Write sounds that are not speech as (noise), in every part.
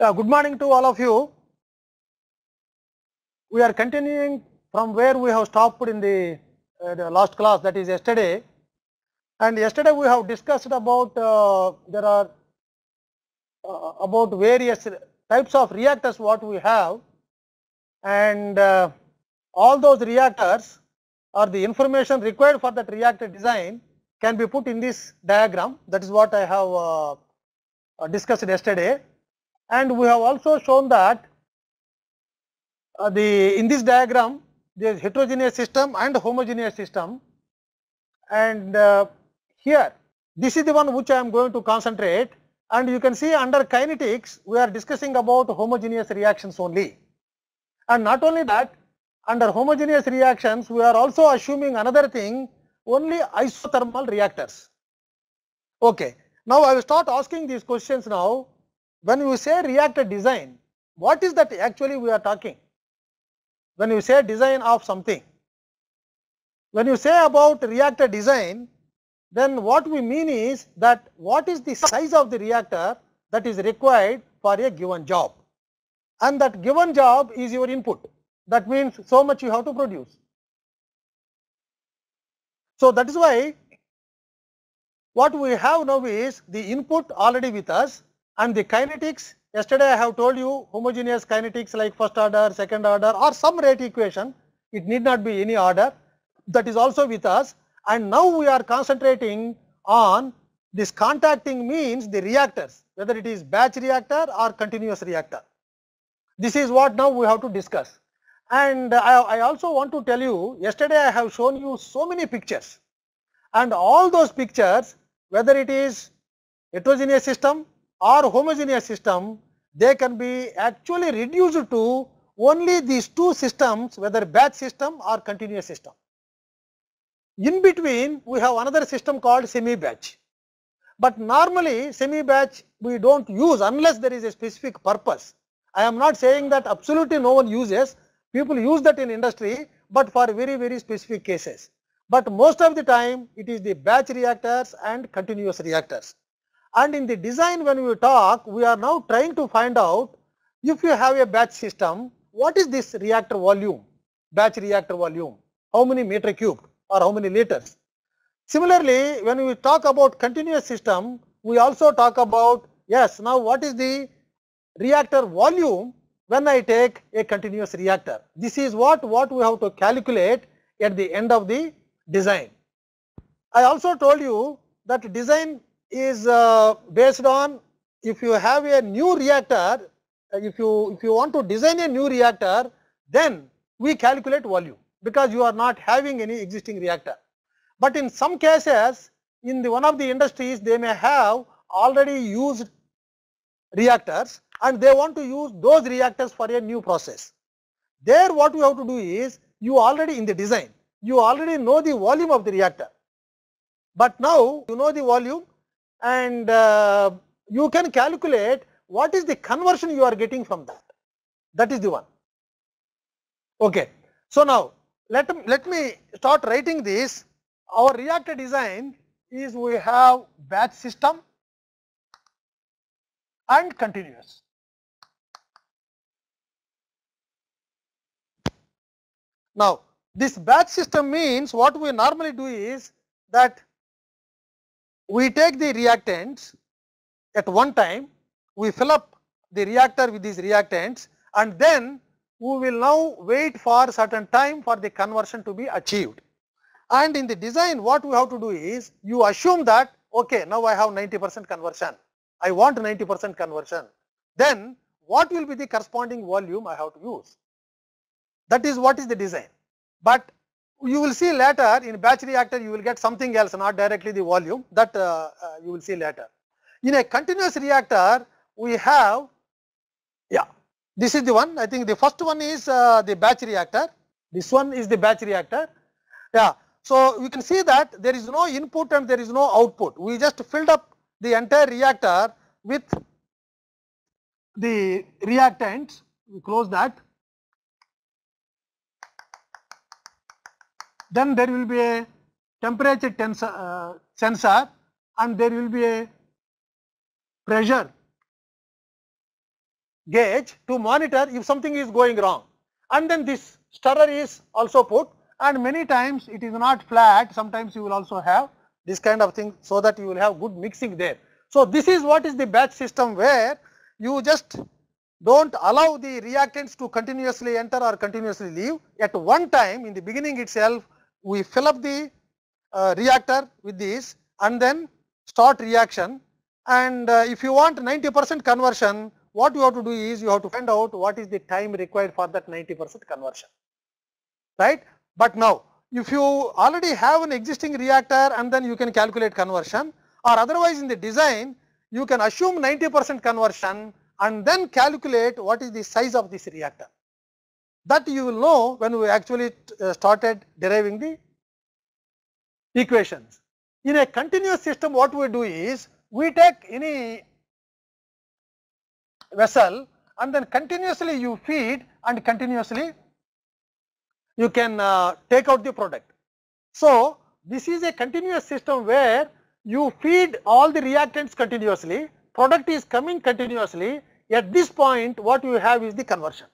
Uh, good morning to all of you. We are continuing from where we have stopped in the, uh, the last class that is yesterday and yesterday we have discussed about uh, there are uh, about various types of reactors what we have and uh, all those reactors or the information required for that reactor design can be put in this diagram that is what I have uh, discussed yesterday and we have also shown that uh, the in this diagram there is heterogeneous system and homogeneous system and uh, here this is the one which I am going to concentrate and you can see under kinetics we are discussing about homogeneous reactions only and not only that under homogeneous reactions we are also assuming another thing only isothermal reactors okay now I will start asking these questions now when you say reactor design, what is that actually we are talking? When you say design of something, when you say about reactor design, then what we mean is that what is the size of the reactor that is required for a given job and that given job is your input. That means so much you have to produce. So that is why what we have now is the input already with us and the kinetics, yesterday I have told you homogeneous kinetics like first order, second order or some rate equation, it need not be any order, that is also with us and now we are concentrating on this contacting means the reactors, whether it is batch reactor or continuous reactor. This is what now we have to discuss. And I, I also want to tell you, yesterday I have shown you so many pictures and all those pictures, whether it is heterogeneous system or homogeneous system, they can be actually reduced to only these two systems whether batch system or continuous system. In between we have another system called semi batch, but normally semi batch we do not use unless there is a specific purpose. I am not saying that absolutely no one uses, people use that in industry, but for very very specific cases. But most of the time it is the batch reactors and continuous reactors. And in the design when we talk, we are now trying to find out if you have a batch system, what is this reactor volume, batch reactor volume, how many meter cube or how many liters. Similarly, when we talk about continuous system, we also talk about yes, now what is the reactor volume when I take a continuous reactor. This is what, what we have to calculate at the end of the design. I also told you that design is uh, based on if you have a new reactor, uh, if you if you want to design a new reactor, then we calculate volume because you are not having any existing reactor. But in some cases, in the one of the industries, they may have already used reactors and they want to use those reactors for a new process. There what you have to do is, you already in the design, you already know the volume of the reactor. But now you know the volume, and uh, you can calculate what is the conversion you are getting from that. That is the one. Okay. So now let, let me start writing this. Our reactor design is we have batch system and continuous. Now this batch system means what we normally do is that we take the reactants at one time, we fill up the reactor with these reactants and then we will now wait for certain time for the conversion to be achieved. And in the design what we have to do is, you assume that okay now I have 90 percent conversion, I want 90 percent conversion, then what will be the corresponding volume I have to use. That is what is the design. But you will see later in batch reactor you will get something else not directly the volume that uh, uh, you will see later. In a continuous reactor we have yeah this is the one I think the first one is uh, the batch reactor this one is the batch reactor yeah so you can see that there is no input and there is no output we just filled up the entire reactor with the reactants we close that then there will be a temperature tensor, uh, sensor and there will be a pressure gauge to monitor if something is going wrong and then this stirrer is also put and many times it is not flat sometimes you will also have this kind of thing so that you will have good mixing there. So, this is what is the batch system where you just do not allow the reactants to continuously enter or continuously leave at one time in the beginning itself we fill up the uh, reactor with this, and then start reaction and uh, if you want 90% conversion what you have to do is you have to find out what is the time required for that 90% conversion right but now if you already have an existing reactor and then you can calculate conversion or otherwise in the design you can assume 90% conversion and then calculate what is the size of this reactor that you will know when we actually uh, started deriving the equations. In a continuous system what we do is we take any vessel and then continuously you feed and continuously you can uh, take out the product. So, this is a continuous system where you feed all the reactants continuously, product is coming continuously, at this point what you have is the conversion.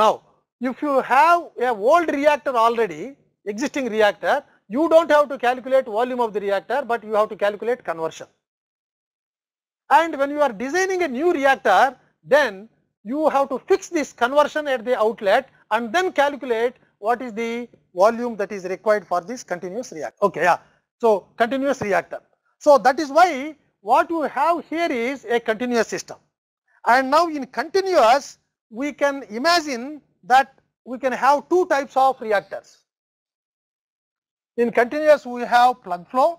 Now, if you have a old reactor already, existing reactor, you do not have to calculate volume of the reactor, but you have to calculate conversion. And when you are designing a new reactor, then you have to fix this conversion at the outlet and then calculate what is the volume that is required for this continuous reactor. Okay, yeah. So, continuous reactor. So, that is why what you have here is a continuous system. And now in continuous, we can imagine that we can have two types of reactors. In continuous we have plug flow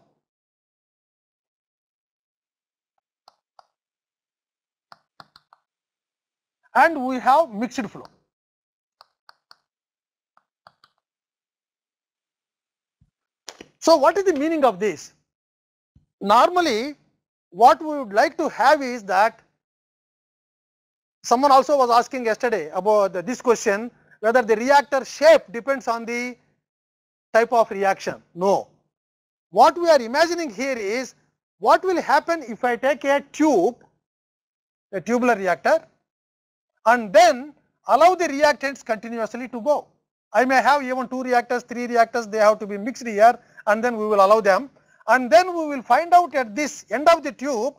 and we have mixed flow. So what is the meaning of this? Normally what we would like to have is that Someone also was asking yesterday about this question whether the reactor shape depends on the type of reaction. No. What we are imagining here is what will happen if I take a tube, a tubular reactor and then allow the reactants continuously to go. I may have even two reactors, three reactors, they have to be mixed here and then we will allow them and then we will find out at this end of the tube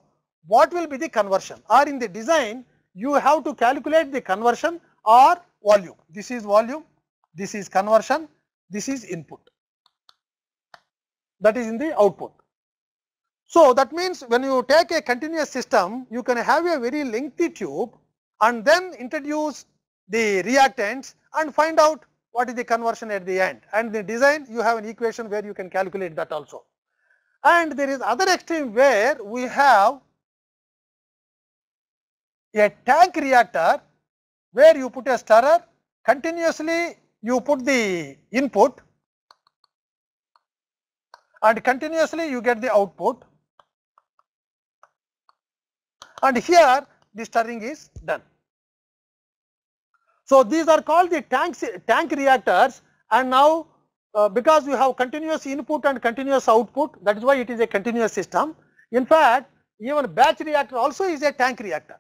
what will be the conversion or in the design you have to calculate the conversion or volume. This is volume, this is conversion, this is input. That is in the output. So that means when you take a continuous system, you can have a very lengthy tube and then introduce the reactants and find out what is the conversion at the end and the design you have an equation where you can calculate that also. And there is other extreme where we have a tank reactor where you put a stirrer, continuously you put the input and continuously you get the output and here the stirring is done. So, these are called the tanks, tank reactors and now uh, because you have continuous input and continuous output that is why it is a continuous system. In fact, even batch reactor also is a tank reactor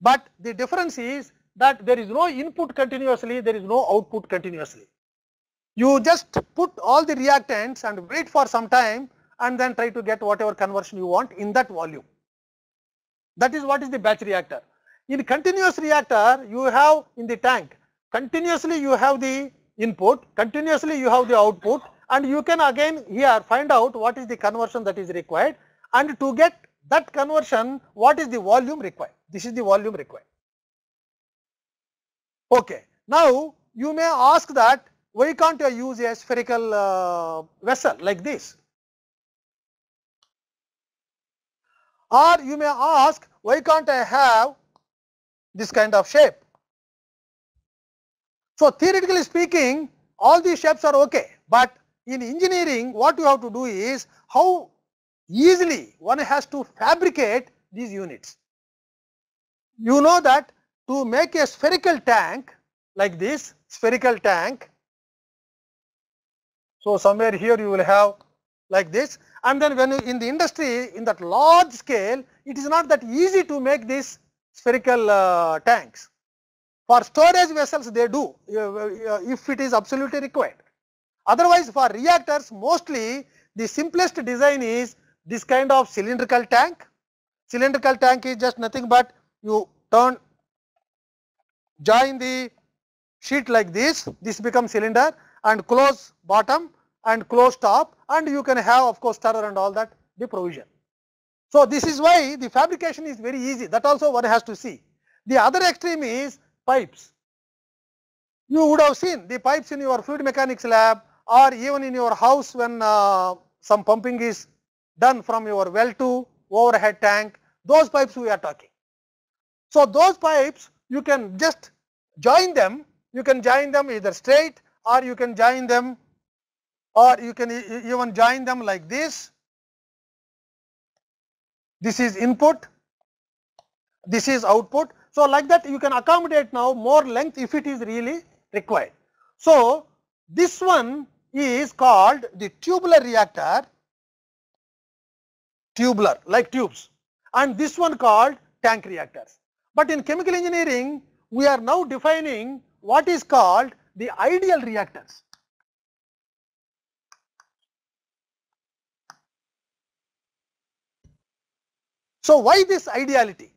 but the difference is that there is no input continuously, there is no output continuously. You just put all the reactants and wait for some time and then try to get whatever conversion you want in that volume. That is what is the batch reactor. In continuous reactor, you have in the tank, continuously you have the input, continuously you have the output and you can again here find out what is the conversion that is required and to get that conversion what is the volume required this is the volume required okay now you may ask that why can't you use a spherical uh, vessel like this or you may ask why can't I have this kind of shape. So, theoretically speaking all these shapes are okay, but in engineering what you have to do is how easily one has to fabricate these units. You know that to make a spherical tank like this spherical tank, so somewhere here you will have like this and then when you, in the industry in that large scale it is not that easy to make these spherical uh, tanks. For storage vessels they do uh, uh, uh, if it is absolutely required. Otherwise for reactors mostly the simplest design is this kind of cylindrical tank. Cylindrical tank is just nothing but you turn, join the sheet like this, this becomes cylinder and close bottom and close top and you can have of course stirrer and all that the provision. So, this is why the fabrication is very easy that also one has to see. The other extreme is pipes. You would have seen the pipes in your fluid mechanics lab or even in your house when uh, some pumping is done from your well to overhead tank, those pipes we are talking. So those pipes you can just join them, you can join them either straight or you can join them or you can even join them like this. This is input, this is output. So like that you can accommodate now more length if it is really required. So this one is called the tubular reactor tubular like tubes and this one called tank reactors. But in chemical engineering we are now defining what is called the ideal reactors. So why this ideality?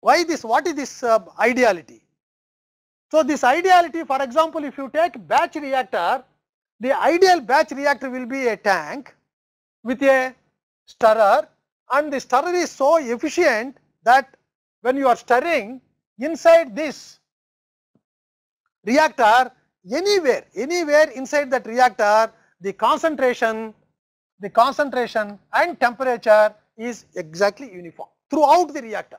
Why this, what is this uh, ideality? So this ideality for example if you take batch reactor, the ideal batch reactor will be a tank with a stirrer and the stirrer is so efficient that when you are stirring inside this reactor anywhere anywhere inside that reactor the concentration the concentration and temperature is exactly uniform throughout the reactor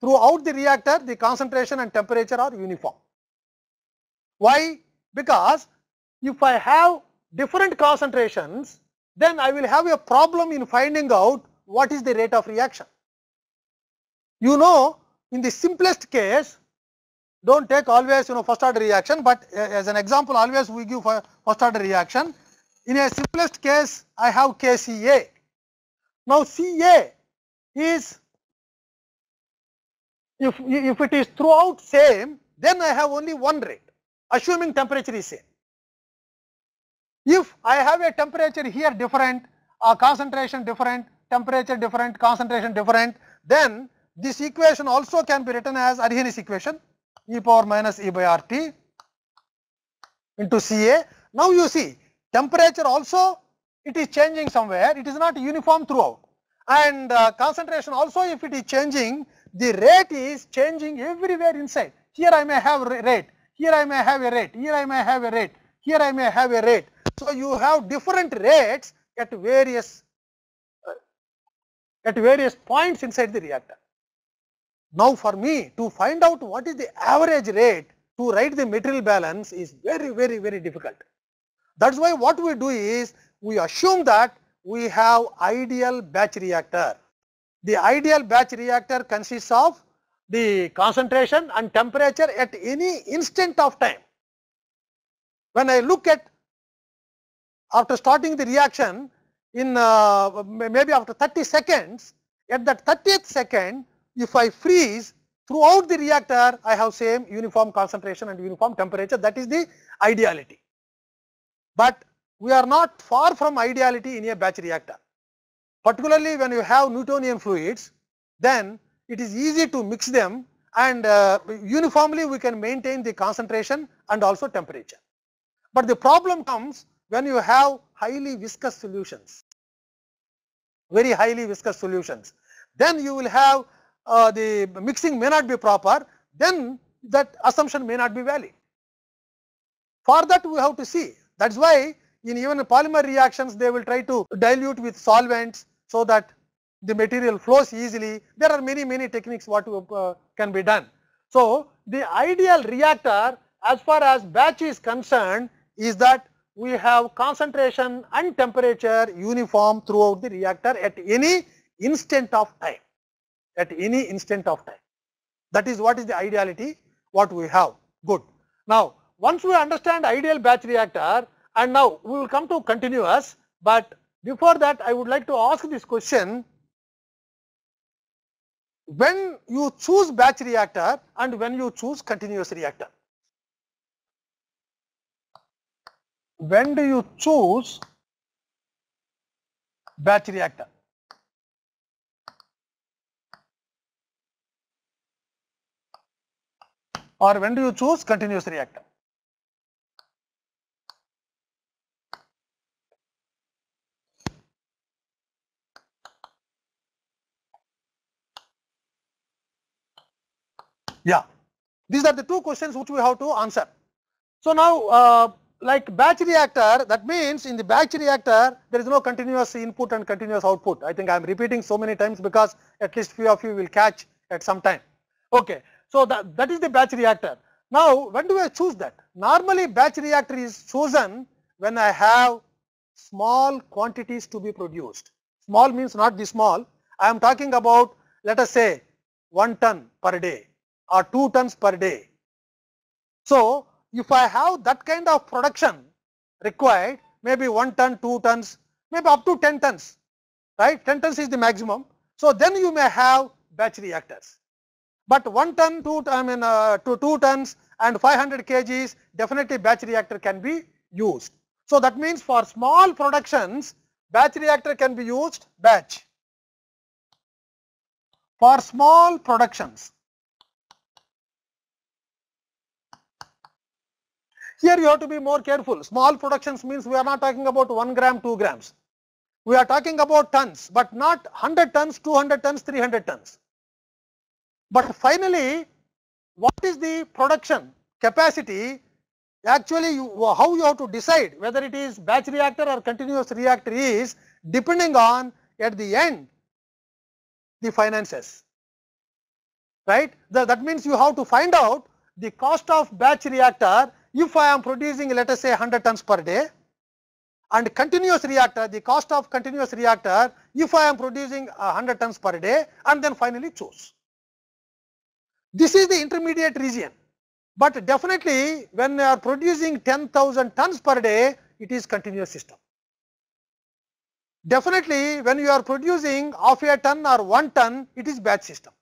throughout the reactor the concentration and temperature are uniform why because if i have different concentrations then I will have a problem in finding out what is the rate of reaction. You know in the simplest case don't take always you know first order reaction but as an example always we give first order reaction. In a simplest case I have KCA. Now CA is if, if it is throughout same then I have only one rate assuming temperature is same. If I have a temperature here different, a concentration different, temperature different, concentration different, then this equation also can be written as Arrhenius equation e power minus e by RT into Ca. Now you see temperature also it is changing somewhere, it is not uniform throughout and uh, concentration also if it is changing, the rate is changing everywhere inside. Here I may have rate, here I may have a rate, here I may have a rate, here I may have a rate. So you have different rates at various uh, at various points inside the reactor. Now for me to find out what is the average rate to write the material balance is very very very difficult. That's why what we do is we assume that we have ideal batch reactor. The ideal batch reactor consists of the concentration and temperature at any instant of time. When I look at after starting the reaction in uh, maybe after 30 seconds, at that 30th second, if I freeze throughout the reactor, I have same uniform concentration and uniform temperature. That is the ideality. But we are not far from ideality in a batch reactor. Particularly when you have Newtonian fluids, then it is easy to mix them and uh, uniformly we can maintain the concentration and also temperature. But the problem comes when you have highly viscous solutions, very highly viscous solutions, then you will have uh, the mixing may not be proper, then that assumption may not be valid. For that we have to see, that is why in even polymer reactions they will try to dilute with solvents so that the material flows easily. There are many many techniques what uh, can be done. So, the ideal reactor as far as batch is concerned is that we have concentration and temperature uniform throughout the reactor at any instant of time, at any instant of time. That is what is the ideality what we have. Good. Now, once we understand ideal batch reactor and now we will come to continuous, but before that I would like to ask this question, when you choose batch reactor and when you choose continuous reactor. when do you choose batch reactor? Or when do you choose continuous reactor? Yeah, these are the two questions which we have to answer. So now uh, like batch reactor that means in the batch reactor there is no continuous input and continuous output. I think I am repeating so many times because at least few of you will catch at some time. Okay. So, that, that is the batch reactor. Now, when do I choose that? Normally batch reactor is chosen when I have small quantities to be produced. Small means not the small. I am talking about let us say 1 ton per day or 2 tons per day. So, if I have that kind of production required, maybe 1 ton, 2 tons, maybe up to 10 tons, right? 10 tons is the maximum. So then you may have batch reactors. But 1 ton, 2, I mean, uh, to 2 tons and 500 kgs, definitely batch reactor can be used. So that means for small productions, batch reactor can be used, batch. For small productions, Here you have to be more careful. Small productions means we are not talking about 1 gram, 2 grams. We are talking about tons, but not 100 tons, 200 tons, 300 tons. But finally, what is the production capacity? Actually, you, how you have to decide whether it is batch reactor or continuous reactor is depending on at the end the finances, right? The, that means you have to find out the cost of batch reactor if I am producing let us say 100 tons per day and continuous reactor, the cost of continuous reactor, if I am producing 100 tons per day and then finally choose. This is the intermediate region. But definitely when you are producing 10,000 tons per day, it is continuous system. Definitely when you are producing half a ton or 1 ton, it is batch system.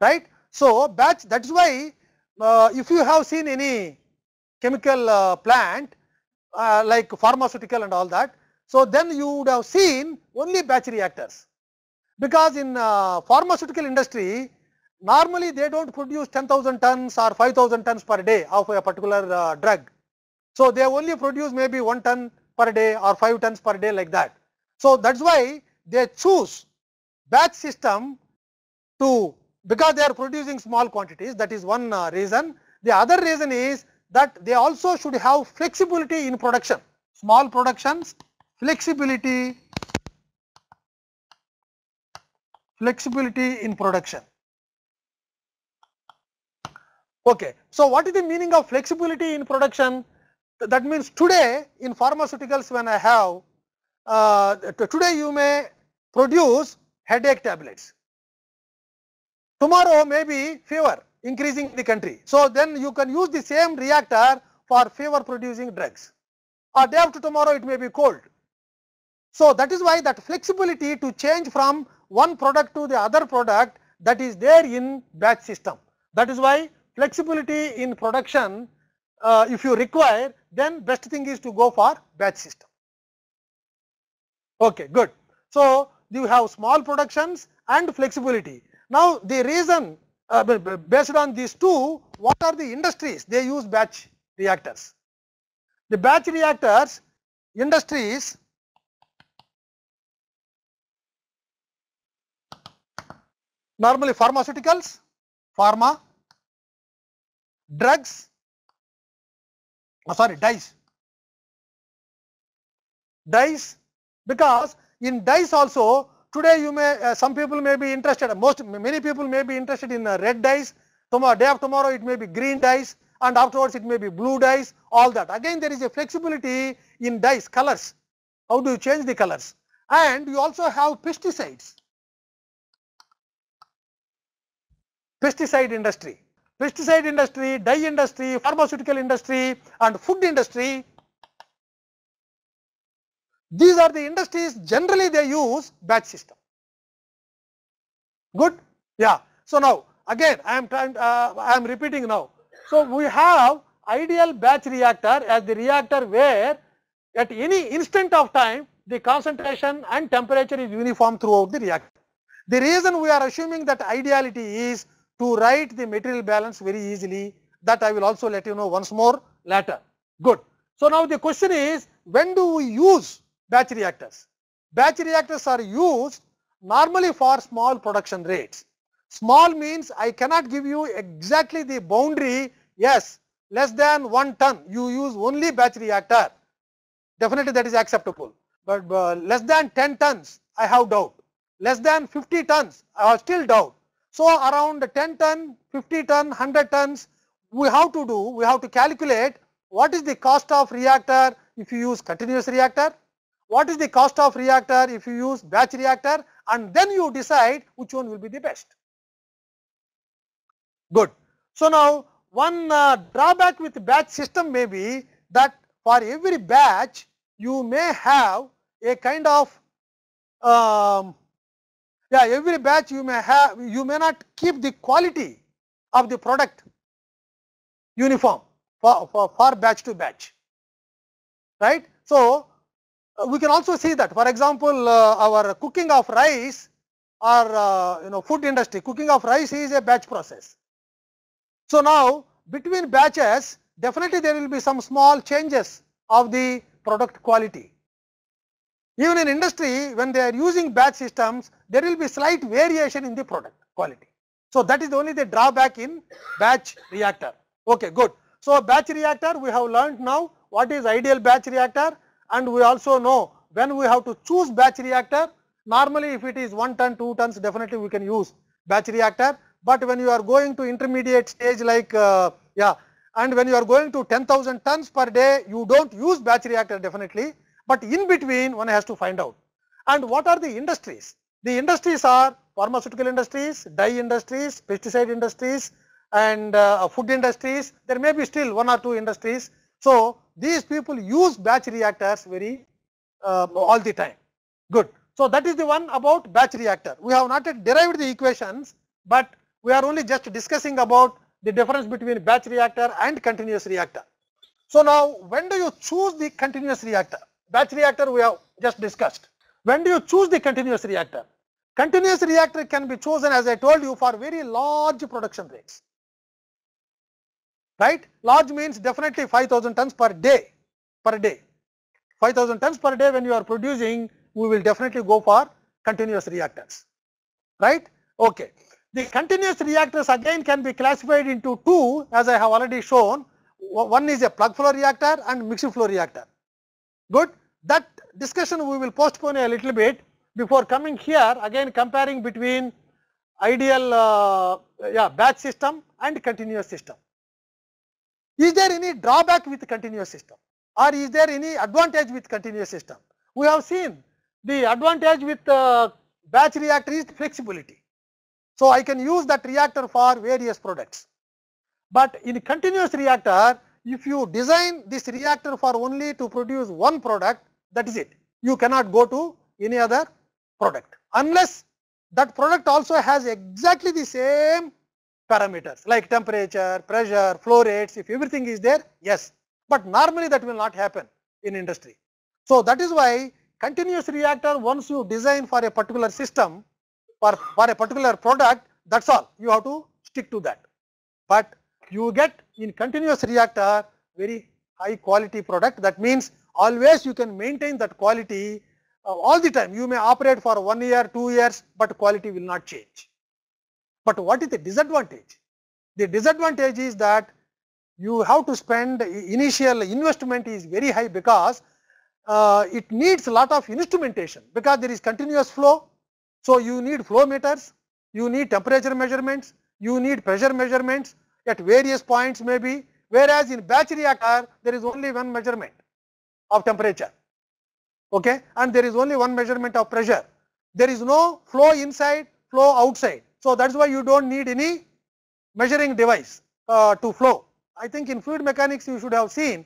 Right? So, batch that is why uh, if you have seen any chemical uh, plant uh, like pharmaceutical and all that, so then you would have seen only batch reactors because in pharmaceutical industry normally they don't produce 10,000 tons or 5,000 tons per day of a particular drug. So they only produce maybe 1 ton per day or 5 tons per day like that. So that's why they choose batch system to because they are producing small quantities that is one uh, reason. The other reason is that they also should have flexibility in production, small productions, flexibility, flexibility in production. Okay. So, what is the meaning of flexibility in production? That means today in pharmaceuticals when I have, uh, today you may produce headache tablets, Tomorrow may be fever increasing the country. So then you can use the same reactor for fever producing drugs. Or day after tomorrow it may be cold. So that is why that flexibility to change from one product to the other product that is there in batch system. That is why flexibility in production uh, if you require then best thing is to go for batch system. Okay, good. So you have small productions and flexibility. Now, the reason uh, based on these two, what are the industries? They use batch reactors. The batch reactors, industries normally pharmaceuticals, pharma, drugs, oh sorry dyes, dyes because in dyes also today you may, uh, some people may be interested, most, many people may be interested in uh, red dyes. Tomorrow, day of tomorrow it may be green dyes and afterwards it may be blue dyes, all that. Again, there is a flexibility in dyes, colors. How do you change the colors? And you also have pesticides. Pesticide industry. Pesticide industry, dye industry, pharmaceutical industry and food industry these are the industries generally they use batch system. Good? Yeah. So now again I am trying uh, I am repeating now. So we have ideal batch reactor as the reactor where at any instant of time the concentration and temperature is uniform throughout the reactor. The reason we are assuming that ideality is to write the material balance very easily that I will also let you know once more later. Good. So now the question is when do we use batch reactors. Batch reactors are used normally for small production rates. Small means I cannot give you exactly the boundary, yes, less than 1 ton, you use only batch reactor, definitely that is acceptable. But uh, less than 10 tons, I have doubt. Less than 50 tons, I have still doubt. So around 10 ton, 50 ton, 100 tons, we have to do, we have to calculate what is the cost of reactor if you use continuous reactor, what is the cost of reactor if you use batch reactor and then you decide which one will be the best. Good. So now one uh, drawback with batch system may be that for every batch you may have a kind of um, yeah every batch you may have you may not keep the quality of the product uniform for, for, for batch to batch right. So, uh, we can also see that for example uh, our cooking of rice or uh, you know food industry cooking of rice is a batch process. So now between batches definitely there will be some small changes of the product quality. Even in industry when they are using batch systems there will be slight variation in the product quality. So that is only the drawback in batch reactor. Okay, good. So batch reactor we have learned now what is ideal batch reactor and we also know when we have to choose batch reactor, normally if it is 1 ton, 2 tons definitely we can use batch reactor, but when you are going to intermediate stage like uh, yeah and when you are going to 10,000 tons per day you don't use batch reactor definitely, but in between one has to find out. And what are the industries? The industries are pharmaceutical industries, dye industries, pesticide industries and uh, food industries, there may be still one or two industries. So, these people use batch reactors very uh, all the time. Good. So that is the one about batch reactor. We have not yet derived the equations, but we are only just discussing about the difference between batch reactor and continuous reactor. So now when do you choose the continuous reactor? Batch reactor we have just discussed. When do you choose the continuous reactor? Continuous reactor can be chosen as I told you for very large production rates right? Large means definitely 5000 tons per day, per day. 5000 tons per day when you are producing, we will definitely go for continuous reactors, right? Okay. The continuous reactors again can be classified into two as I have already shown. One is a plug flow reactor and mixed flow reactor. Good. That discussion we will postpone a little bit before coming here again comparing between ideal uh, yeah, batch system and continuous system. Is there any drawback with continuous system or is there any advantage with continuous system? We have seen the advantage with uh, batch reactor is flexibility. So, I can use that reactor for various products. But in continuous reactor, if you design this reactor for only to produce one product, that is it. You cannot go to any other product unless that product also has exactly the same parameters like temperature, pressure, flow rates, if everything is there, yes. But normally that will not happen in industry. So that is why continuous reactor once you design for a particular system or for a particular product, that's all. You have to stick to that. But you get in continuous reactor very high quality product. That means always you can maintain that quality uh, all the time. You may operate for one year, two years, but quality will not change. But what is the disadvantage? The disadvantage is that you have to spend initial investment is very high because uh, it needs a lot of instrumentation because there is continuous flow. So, you need flow meters, you need temperature measurements, you need pressure measurements at various points maybe whereas in batch reactor there is only one measurement of temperature okay and there is only one measurement of pressure. There is no flow inside, flow outside. So that's why you don't need any measuring device uh, to flow. I think in fluid mechanics you should have seen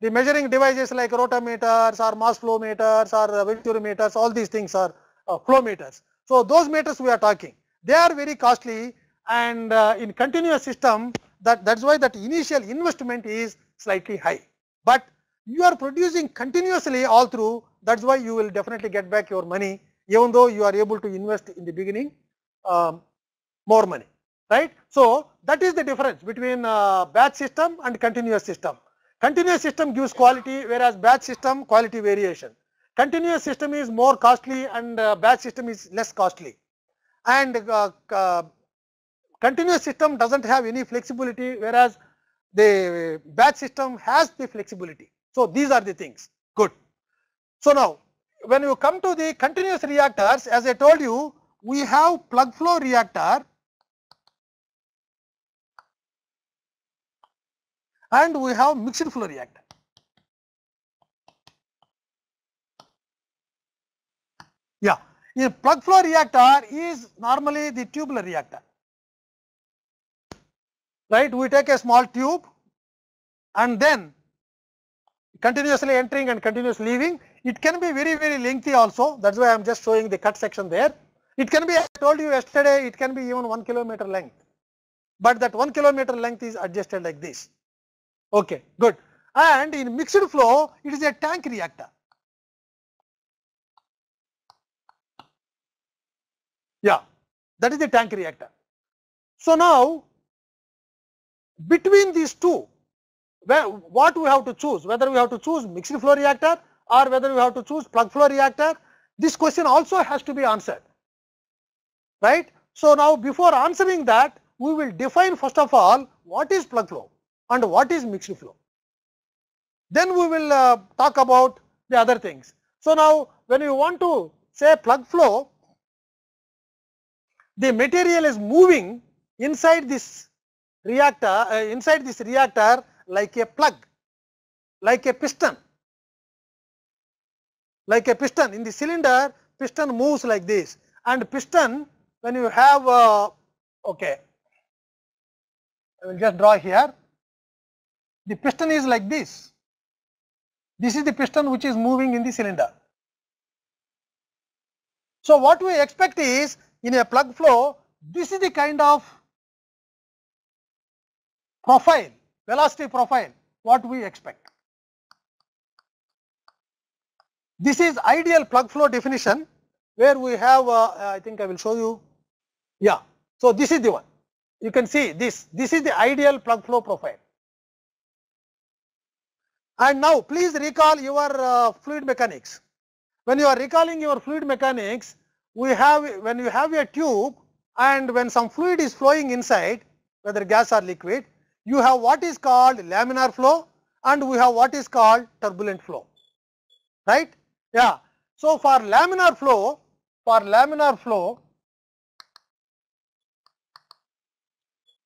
the measuring devices like rotameters or mass flow meters or meters. all these things are uh, flow meters. So those meters we are talking, they are very costly and uh, in continuous system that that's why that initial investment is slightly high. But you are producing continuously all through that's why you will definitely get back your money even though you are able to invest in the beginning um, more money, right. So, that is the difference between uh, batch system and continuous system. Continuous system gives quality whereas batch system quality variation. Continuous system is more costly and uh, batch system is less costly and uh, uh continuous system does not have any flexibility whereas the batch system has the flexibility. So, these are the things good. So, now when you come to the continuous reactors as I told you we have plug flow reactor and we have mixed flow reactor. Yeah, a plug flow reactor is normally the tubular reactor. Right, we take a small tube and then continuously entering and continuously leaving. It can be very, very lengthy also. That's why I'm just showing the cut section there. It can be, I told you yesterday, it can be even one kilometer length. But that one kilometer length is adjusted like this. Okay, good. And in mixed flow, it is a tank reactor. Yeah, that is the tank reactor. So now, between these two, where, what we have to choose, whether we have to choose mixed flow reactor or whether we have to choose plug flow reactor, this question also has to be answered, right? So now before answering that, we will define first of all what is plug flow and what is mixed flow. Then we will uh, talk about the other things. So, now when you want to say plug flow, the material is moving inside this reactor, uh, inside this reactor like a plug, like a piston, like a piston. In the cylinder, piston moves like this and piston when you have, uh, okay, I will just draw here, the piston is like this. This is the piston which is moving in the cylinder. So what we expect is in a plug flow, this is the kind of profile, velocity profile, what we expect. This is ideal plug flow definition where we have, uh, uh I think I will show you, yeah. So this is the one, you can see this, this is the ideal plug flow profile. And now please recall your uh, fluid mechanics. When you are recalling your fluid mechanics, we have when you have a tube and when some fluid is flowing inside, whether gas or liquid, you have what is called laminar flow and we have what is called turbulent flow, right? Yeah. So for laminar flow, for laminar flow,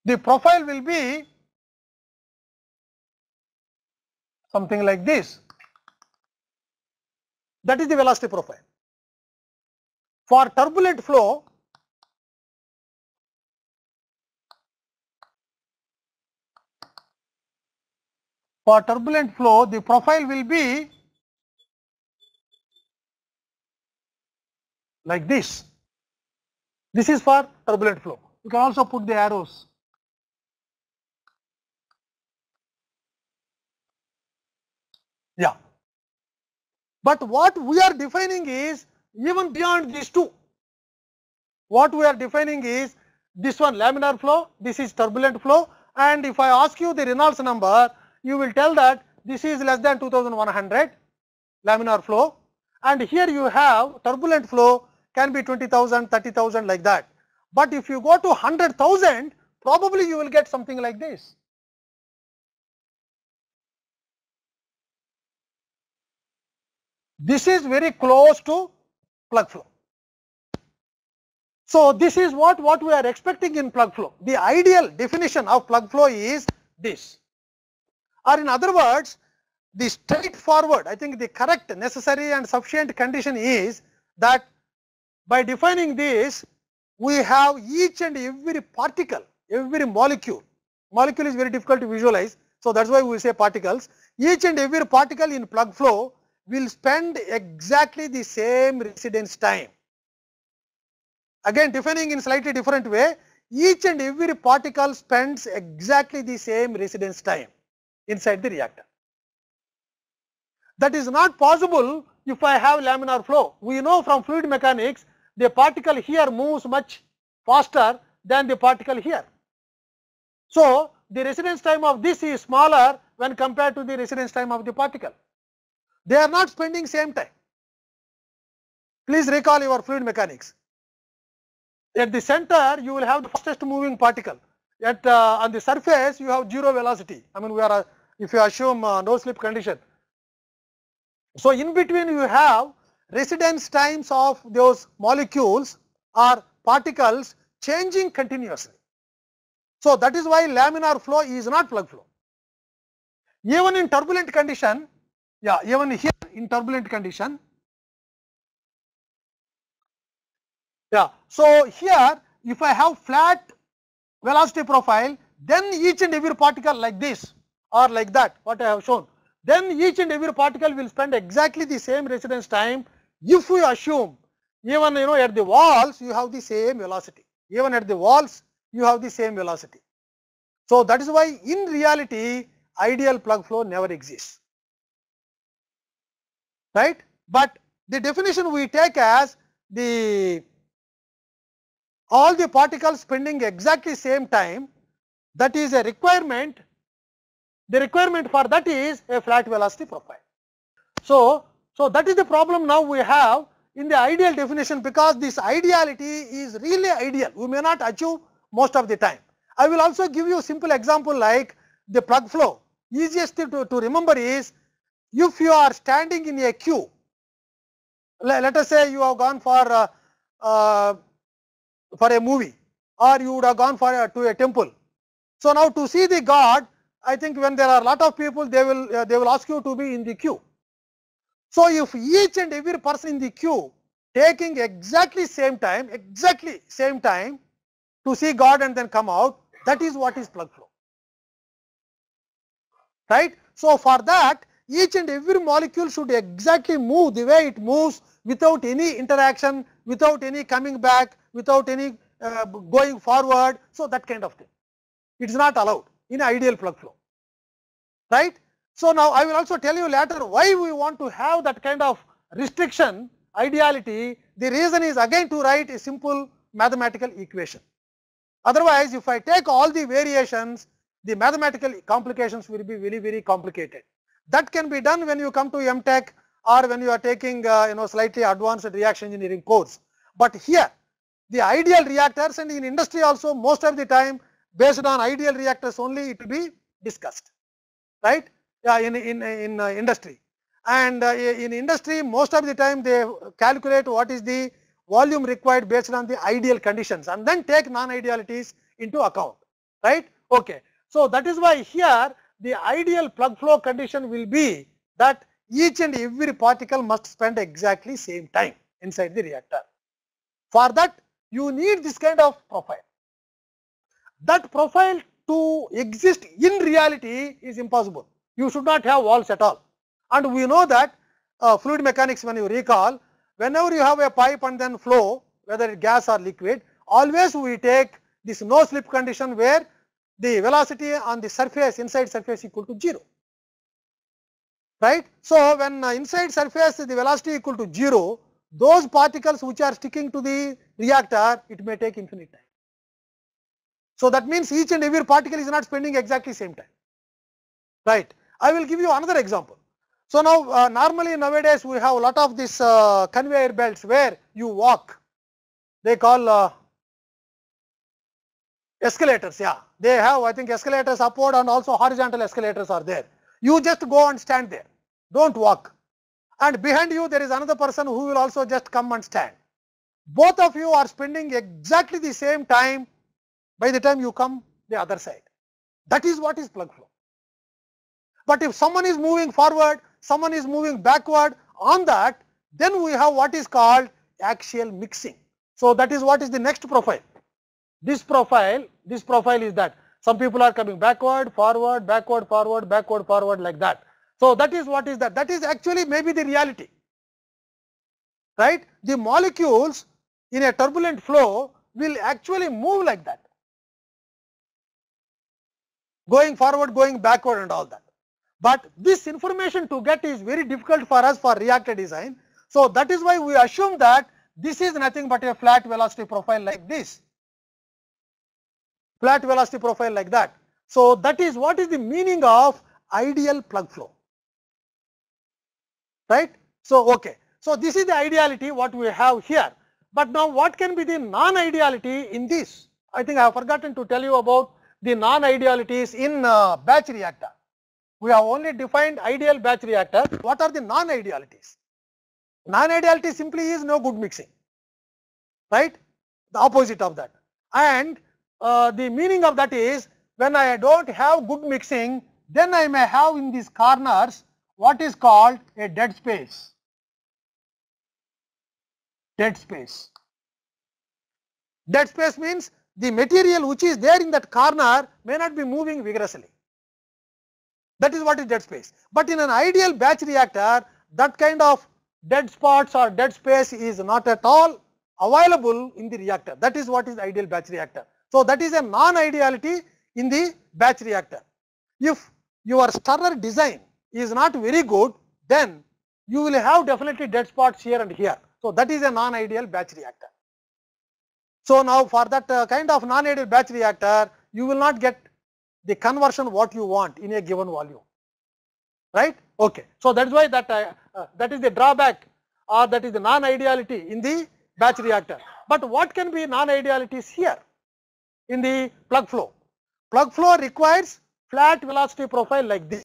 the profile will be something like this. That is the velocity profile. For turbulent flow, for turbulent flow the profile will be like this. This is for turbulent flow. You can also put the arrows Yeah. But what we are defining is even beyond these two. What we are defining is this one laminar flow, this is turbulent flow and if I ask you the Reynolds number, you will tell that this is less than 2100 laminar flow and here you have turbulent flow can be 20,000, 30,000 like that. But if you go to 100,000, probably you will get something like this. This is very close to plug flow. So this is what, what we are expecting in plug flow. The ideal definition of plug flow is this. Or in other words, the straightforward, I think the correct, necessary and sufficient condition is that by defining this, we have each and every particle, every molecule. Molecule is very difficult to visualize, so that's why we say particles. Each and every particle in plug flow will spend exactly the same residence time. Again defining in slightly different way, each and every particle spends exactly the same residence time inside the reactor. That is not possible if I have laminar flow. We know from fluid mechanics the particle here moves much faster than the particle here. So, the residence time of this is smaller when compared to the residence time of the particle. They are not spending same time. Please recall your fluid mechanics. At the center, you will have the fastest moving particle. At uh, on the surface, you have zero velocity. I mean, we are uh, if you assume uh, no slip condition. So in between, you have residence times of those molecules or particles changing continuously. So that is why laminar flow is not plug flow. Even in turbulent condition, yeah, even here in turbulent condition. Yeah, so here if I have flat velocity profile, then each and every particle like this or like that, what I have shown, then each and every particle will spend exactly the same residence time if we assume even you know at the walls you have the same velocity, even at the walls you have the same velocity. So, that is why in reality ideal plug flow never exists right. But the definition we take as the all the particles spending exactly same time that is a requirement the requirement for that is a flat velocity profile. So, so that is the problem now we have in the ideal definition because this ideality is really ideal we may not achieve most of the time. I will also give you simple example like the plug flow easiest to, to remember is if you are standing in a queue, let, us say you have gone for uh, uh, for a movie or you would have gone for a, to a temple. So now to see the god, I think when there are a lot of people, they will uh, they will ask you to be in the queue. So if each and every person in the queue taking exactly same time, exactly same time to see God and then come out, that is what is plug flow. Right? So for that, each and every molecule should exactly move the way it moves without any interaction, without any coming back, without any uh, going forward. So, that kind of thing. It is not allowed in ideal plug flow, right. So, now I will also tell you later why we want to have that kind of restriction ideality. The reason is again to write a simple mathematical equation. Otherwise, if I take all the variations, the mathematical complications will be very, very complicated. That can be done when you come to MTech or when you are taking uh, you know slightly advanced reaction engineering course. But here the ideal reactors and in industry also most of the time based on ideal reactors only it will be discussed right yeah, in, in, in uh, industry and uh, in industry most of the time they calculate what is the volume required based on the ideal conditions and then take non-idealities into account right okay so that is why here the ideal plug flow condition will be that each and every particle must spend exactly same time inside the reactor. For that you need this kind of profile. That profile to exist in reality is impossible. You should not have walls at all. And we know that uh, fluid mechanics when you recall, whenever you have a pipe and then flow whether it gas or liquid, always we take this no slip condition where the velocity on the surface inside surface equal to 0 right. So, when uh, inside surface the velocity equal to 0 those particles which are sticking to the reactor it may take infinite time. So, that means each and every particle is not spending exactly same time right. I will give you another example. So, now uh, normally nowadays we have a lot of this uh, conveyor belts where you walk they call uh, Escalators, yeah. They have, I think, escalators upward and also horizontal escalators are there. You just go and stand there. Don't walk. And behind you, there is another person who will also just come and stand. Both of you are spending exactly the same time by the time you come the other side. That is what is plug flow. But if someone is moving forward, someone is moving backward on that, then we have what is called axial mixing. So that is what is the next profile. This profile, this profile is that some people are coming backward, forward, backward, forward, backward, forward like that. So that is what is that. That is actually maybe the reality, right? The molecules in a turbulent flow will actually move like that. Going forward, going backward and all that. But this information to get is very difficult for us for reactor design. So that is why we assume that this is nothing but a flat velocity profile like this flat velocity profile like that. So that is what is the meaning of ideal plug flow, right? So okay, so this is the ideality what we have here. But now what can be the non-ideality in this? I think I have forgotten to tell you about the non-idealities in uh, batch reactor. We have only defined ideal batch reactor. What are the non-idealities? Non-ideality simply is no good mixing, right? The opposite of that. And uh, the meaning of that is when I don't have good mixing then I may have in these corners what is called a dead space, dead space. Dead space means the material which is there in that corner may not be moving vigorously. That is what is dead space. But in an ideal batch reactor that kind of dead spots or dead space is not at all available in the reactor. That is what is ideal batch reactor. So, that is a non-ideality in the batch reactor. If your stirrer design is not very good, then you will have definitely dead spots here and here. So, that is a non-ideal batch reactor. So, now for that uh, kind of non-ideal batch reactor, you will not get the conversion what you want in a given volume, right? Okay. So, that is why that, uh, uh, that is the drawback or that is the non-ideality in the batch reactor. But what can be non-idealities here? in the plug flow. Plug flow requires flat velocity profile like this.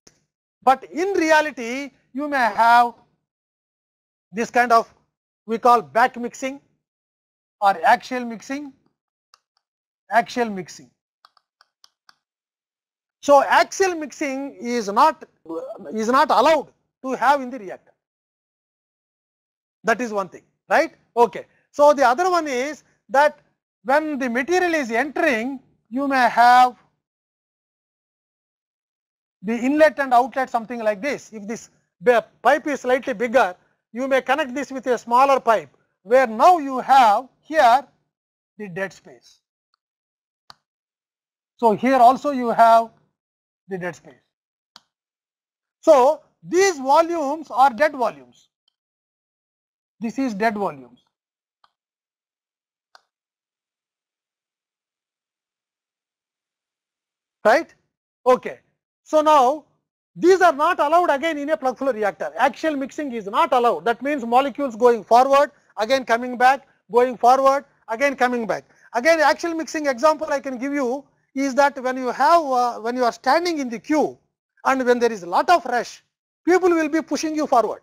But in reality, you may have this kind of we call back mixing or axial mixing, axial mixing. So axial mixing is not is not allowed to have in the reactor. That is one thing, right? Okay. So the other one is that when the material is entering, you may have the inlet and outlet something like this. If this pipe is slightly bigger, you may connect this with a smaller pipe, where now you have here the dead space. So, here also you have the dead space. So, these volumes are dead volumes. This is dead volumes. right? Okay. So now these are not allowed again in a plug flow reactor. Axial mixing is not allowed. That means molecules going forward, again coming back, going forward, again coming back. Again axial mixing example I can give you is that when you have, uh, when you are standing in the queue and when there is a lot of rush, people will be pushing you forward.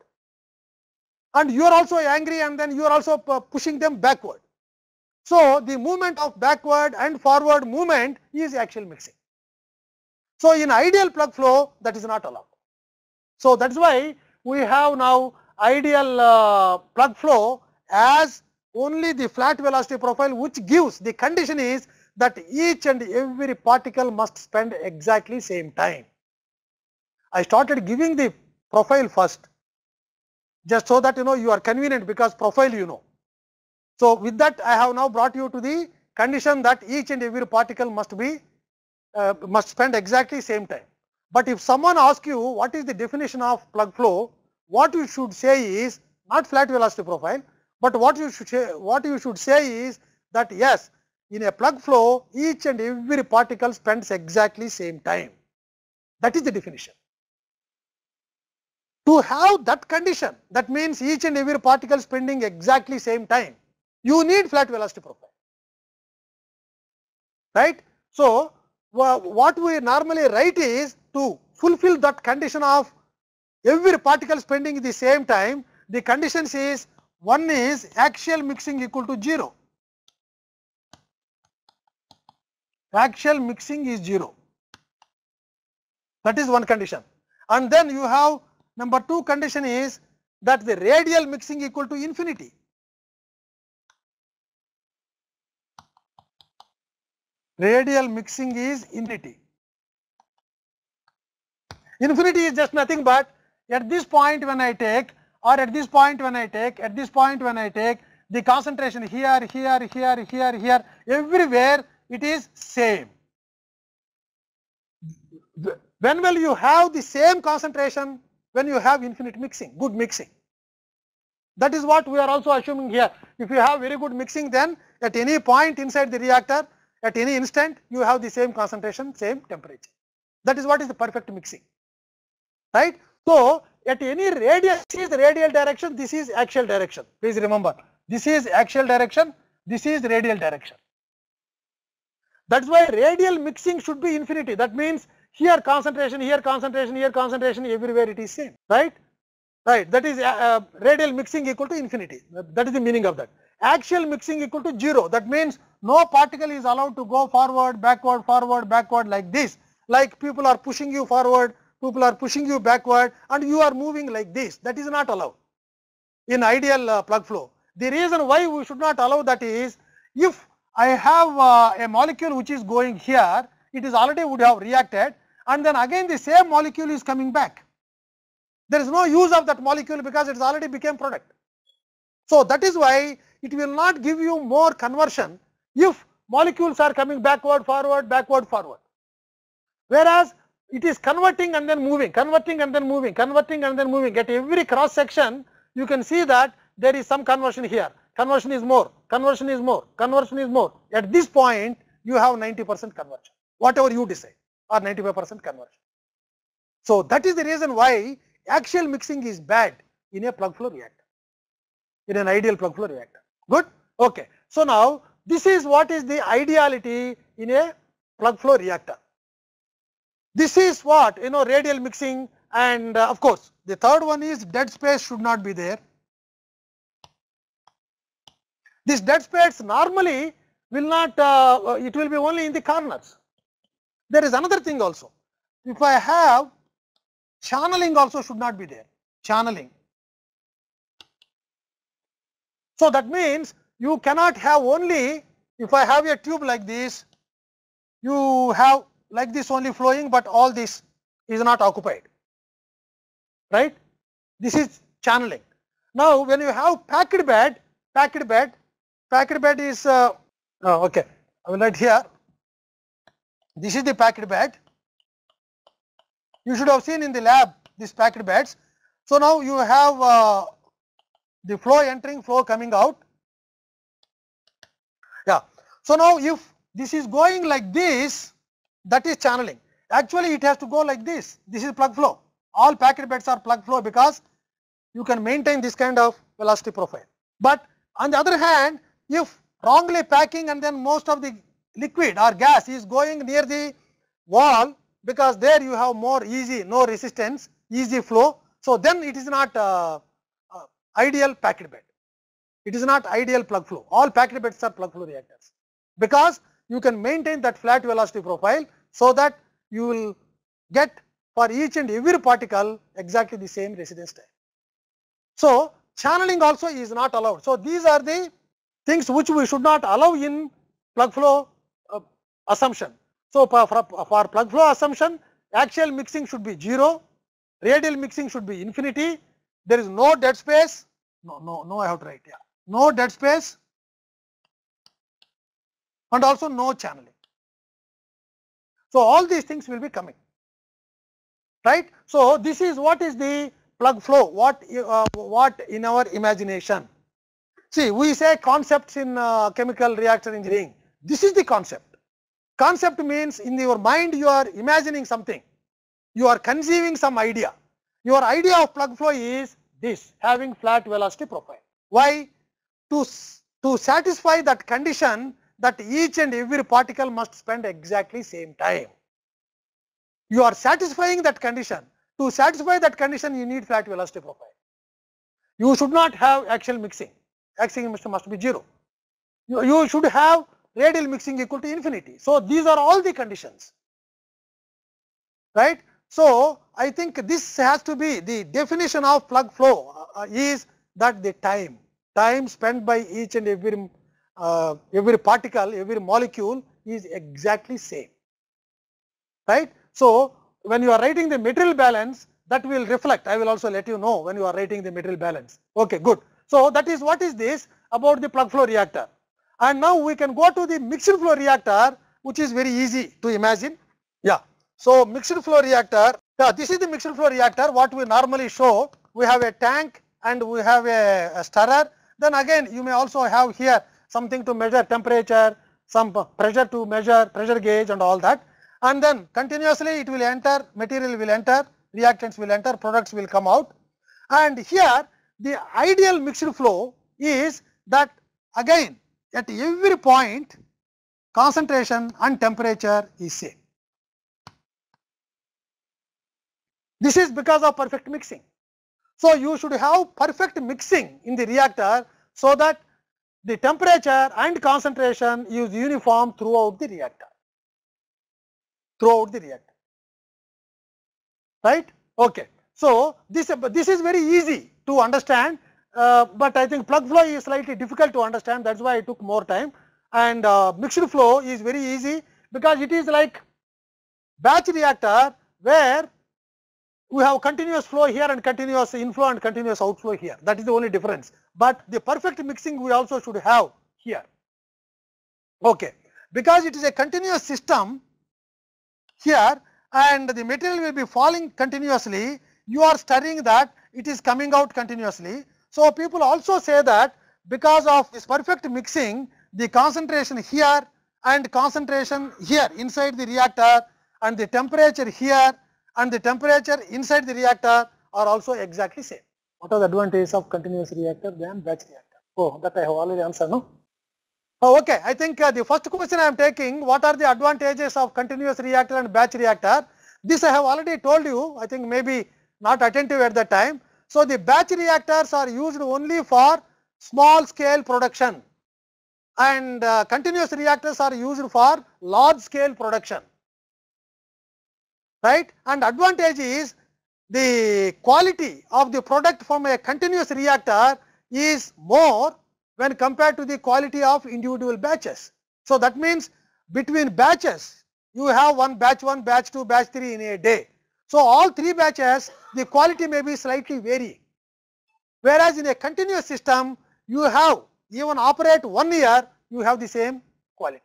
And you are also angry and then you are also uh, pushing them backward. So the movement of backward and forward movement is axial mixing. So in ideal plug flow, that is not allowed. So that is why we have now ideal uh, plug flow as only the flat velocity profile which gives the condition is that each and every particle must spend exactly same time. I started giving the profile first just so that you know you are convenient because profile you know. So with that I have now brought you to the condition that each and every particle must be uh, must spend exactly same time. But if someone asks you what is the definition of plug flow, what you should say is not flat velocity profile, but what you should say, what you should say is that yes, in a plug flow, each and every particle spends exactly same time. That is the definition. To have that condition, that means each and every particle spending exactly same time, you need flat velocity profile, right? So, what we normally write is to fulfill that condition of every particle spending the same time, the condition is one is axial mixing equal to zero axial mixing is zero that is one condition. And then you have number two condition is that the radial mixing equal to infinity. Radial mixing is infinity. Infinity is just nothing but at this point when I take or at this point when I take, at this point when I take the concentration here, here, here, here, here, everywhere it is same. When will you have the same concentration? When you have infinite mixing, good mixing. That is what we are also assuming here. If you have very good mixing then at any point inside the reactor at any instant you have the same concentration, same temperature. That is what is the perfect mixing, right? So at any radial, this is the radial direction, this is axial direction. Please remember, this is axial direction, this is radial direction. That's why radial mixing should be infinity. That means here concentration, here concentration, here concentration, everywhere it is same, right? Right, that is uh, uh, radial mixing equal to infinity. That is the meaning of that axial mixing equal to 0 that means no particle is allowed to go forward, backward, forward, backward like this like people are pushing you forward, people are pushing you backward and you are moving like this that is not allowed in ideal uh, plug flow. The reason why we should not allow that is if I have uh, a molecule which is going here it is already would have reacted and then again the same molecule is coming back. There is no use of that molecule because it has already became product. So that is why it will not give you more conversion if molecules are coming backward, forward, backward, forward. Whereas it is converting and then moving, converting and then moving, converting and then moving. At every cross section, you can see that there is some conversion here. Conversion is more, conversion is more, conversion is more. At this point, you have 90% conversion, whatever you decide, or 95% conversion. So that is the reason why axial mixing is bad in a plug flow reactor, in an ideal plug flow reactor. Good? Okay. So, now this is what is the ideality in a plug flow reactor. This is what you know radial mixing and uh, of course, the third one is dead space should not be there. This dead space normally will not, uh, uh it will be only in the corners. There is another thing also. If I have channeling also should not be there, channeling. So that means you cannot have only if I have a tube like this you have like this only flowing but all this is not occupied right this is channeling now when you have packed bed packed bed packed bed is uh, oh, okay I will write here this is the packed bed you should have seen in the lab these packed beds so now you have uh, the flow entering, flow coming out. Yeah. So now if this is going like this, that is channeling. Actually it has to go like this. This is plug flow. All packet beds are plug flow because you can maintain this kind of velocity profile. But on the other hand, if wrongly packing and then most of the liquid or gas is going near the wall because there you have more easy, no resistance, easy flow. So then it is not uh, ideal packet bed. It is not ideal plug flow. All packet beds are plug flow reactors because you can maintain that flat velocity profile so that you will get for each and every particle exactly the same residence time. So, channeling also is not allowed. So, these are the things which we should not allow in plug flow uh, assumption. So, for, for, for plug flow assumption axial mixing should be 0, radial mixing should be infinity, there is no dead space. No, no, no, I have to write here. Yeah. No dead space and also no channeling. So, all these things will be coming, right. So, this is what is the plug flow, what, uh, what in our imagination. See, we say concepts in uh, chemical reactor engineering. This is the concept. Concept means in your mind you are imagining something. You are conceiving some idea. Your idea of plug flow is this having flat velocity profile. Why? To, to satisfy that condition that each and every particle must spend exactly same time. You are satisfying that condition. To satisfy that condition you need flat velocity profile. You should not have axial mixing. Axial mixing must be 0. You, you should have radial mixing equal to infinity. So, these are all the conditions, right. So I think this has to be the definition of plug flow uh, uh, is that the time, time spent by each and every, uh, every particle, every molecule is exactly same, right. So when you are writing the material balance that will reflect, I will also let you know when you are writing the material balance, okay good. So that is what is this about the plug flow reactor and now we can go to the mixed flow reactor which is very easy to imagine so mixed flow reactor, this is the mixed flow reactor what we normally show. We have a tank and we have a, a stirrer. Then again you may also have here something to measure temperature, some pressure to measure, pressure gauge and all that. And then continuously it will enter, material will enter, reactants will enter, products will come out. And here the ideal mixed flow is that again at every point concentration and temperature is same. This is because of perfect mixing. So you should have perfect mixing in the reactor so that the temperature and concentration is uniform throughout the reactor, throughout the reactor, right? Okay. So this, this is very easy to understand, uh, but I think plug flow is slightly difficult to understand, that is why it took more time and uh, mixed flow is very easy because it is like batch reactor where we have continuous flow here and continuous inflow and continuous outflow here. That is the only difference. But the perfect mixing we also should have here. Okay. Because it is a continuous system here and the material will be falling continuously, you are studying that it is coming out continuously. So, people also say that because of this perfect mixing, the concentration here and concentration here inside the reactor and the temperature here and the temperature inside the reactor are also exactly same. What are the advantages of continuous reactor than batch reactor? Oh, that I have already answered, no? Oh, okay, I think uh, the first question I am taking, what are the advantages of continuous reactor and batch reactor? This I have already told you, I think maybe not attentive at the time. So, the batch reactors are used only for small scale production and uh, continuous reactors are used for large scale production right and advantage is the quality of the product from a continuous reactor is more when compared to the quality of individual batches. So, that means between batches you have one batch 1, batch 2, batch 3 in a day. So, all three batches the quality may be slightly varying. Whereas, in a continuous system you have even operate one year you have the same quality.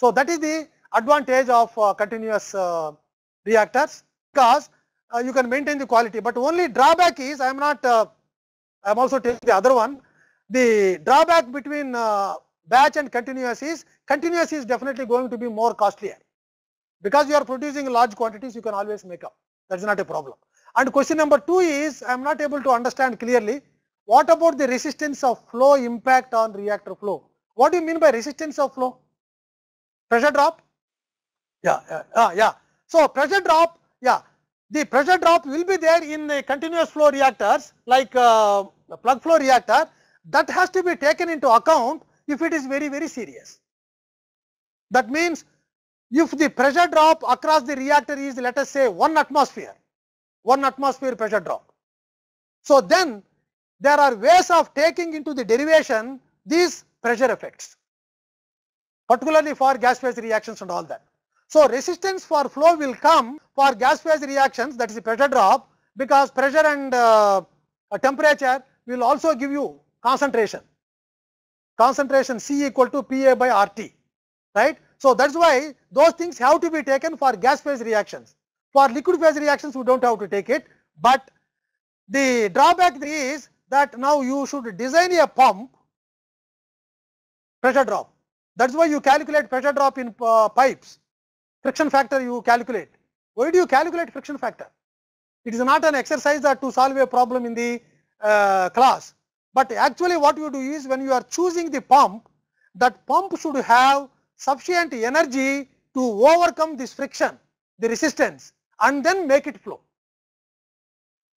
So, that is the advantage of uh, continuous uh, reactors because uh, you can maintain the quality. But only drawback is I am not, uh, I am also taking the other one. The drawback between uh, batch and continuous is, continuous is definitely going to be more costlier. Because you are producing large quantities, you can always make up. That is not a problem. And question number two is, I am not able to understand clearly, what about the resistance of flow impact on reactor flow? What do you mean by resistance of flow? Pressure drop? Yeah, yeah, ah, yeah. So, pressure drop, yeah, the pressure drop will be there in the continuous flow reactors like uh, plug flow reactor that has to be taken into account if it is very, very serious. That means if the pressure drop across the reactor is let us say 1 atmosphere, 1 atmosphere pressure drop. So, then there are ways of taking into the derivation these pressure effects, particularly for gas phase reactions and all that. So, resistance for flow will come for gas phase reactions that is pressure drop because pressure and uh, uh temperature will also give you concentration, concentration C equal to PA by RT, right. So, that is why those things have to be taken for gas phase reactions. For liquid phase reactions we do not have to take it, but the drawback is that now you should design a pump pressure drop. That is why you calculate pressure drop in uh, pipes friction factor you calculate. Why do you calculate friction factor? It is not an exercise that to solve a problem in the uh, class, but actually what you do is when you are choosing the pump, that pump should have sufficient energy to overcome this friction, the resistance and then make it flow.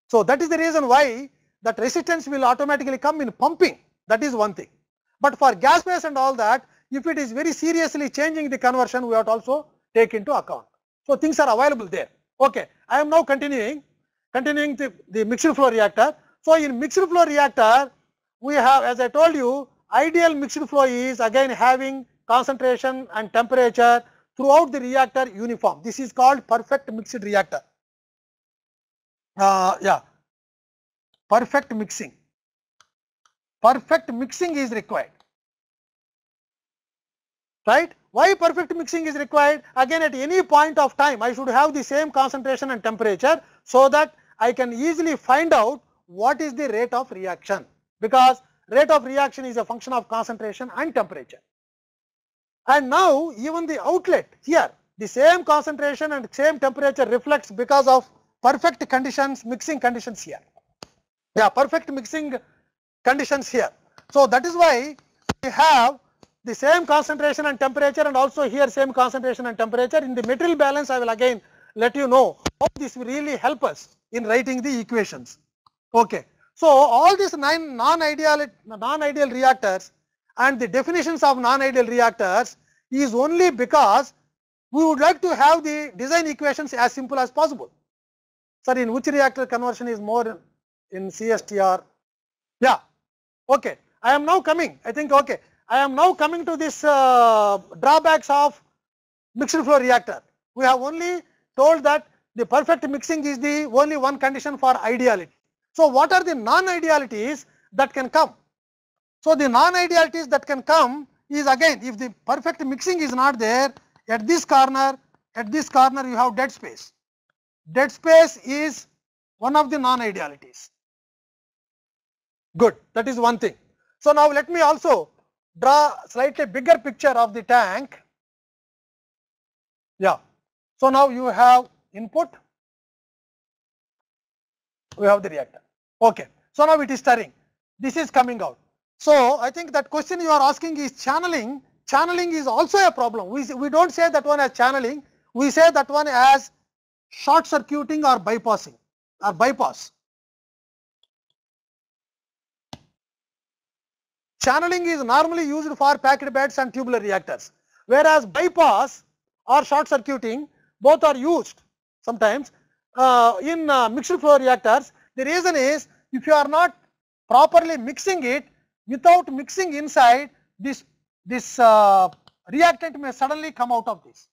So, that is the reason why that resistance will automatically come in pumping that is one thing. But for gas phase and all that if it is very seriously changing the conversion we have to also take into account. So things are available there. Okay, I am now continuing, continuing the, the mixed flow reactor. So in mixed flow reactor, we have as I told you, ideal mixed flow is again having concentration and temperature throughout the reactor uniform. This is called perfect mixed reactor. Uh, yeah, perfect mixing. Perfect mixing is required. Right? Why perfect mixing is required? Again at any point of time I should have the same concentration and temperature so that I can easily find out what is the rate of reaction because rate of reaction is a function of concentration and temperature. And now even the outlet here the same concentration and same temperature reflects because of perfect conditions mixing conditions here. Yeah, perfect mixing conditions here. So that is why we have the same concentration and temperature and also here same concentration and temperature in the material balance I will again let you know how this will really help us in writing the equations. Okay. So, all these nine non-ideal non-ideal reactors and the definitions of non-ideal reactors is only because we would like to have the design equations as simple as possible. Sir, in which reactor conversion is more in, in CSTR? Yeah, okay. I am now coming. I think okay. I am now coming to this uh, drawbacks of mixed flow reactor. We have only told that the perfect mixing is the only one condition for ideality. So what are the non-idealities that can come? So the non-idealities that can come is again if the perfect mixing is not there at this corner, at this corner you have dead space. Dead space is one of the non-idealities. Good, that is one thing. So now let me also draw slightly bigger picture of the tank. Yeah. So now you have input, we have the reactor. Okay. So now it is stirring. This is coming out. So I think that question you are asking is channeling. Channeling is also a problem. We, we don't say that one as channeling. We say that one as short circuiting or bypassing or bypass. channeling is normally used for packed beds and tubular reactors, whereas bypass or short circuiting both are used sometimes uh, in uh, mixed flow reactors. The reason is if you are not properly mixing it, without mixing inside, this, this uh, reactant may suddenly come out of this.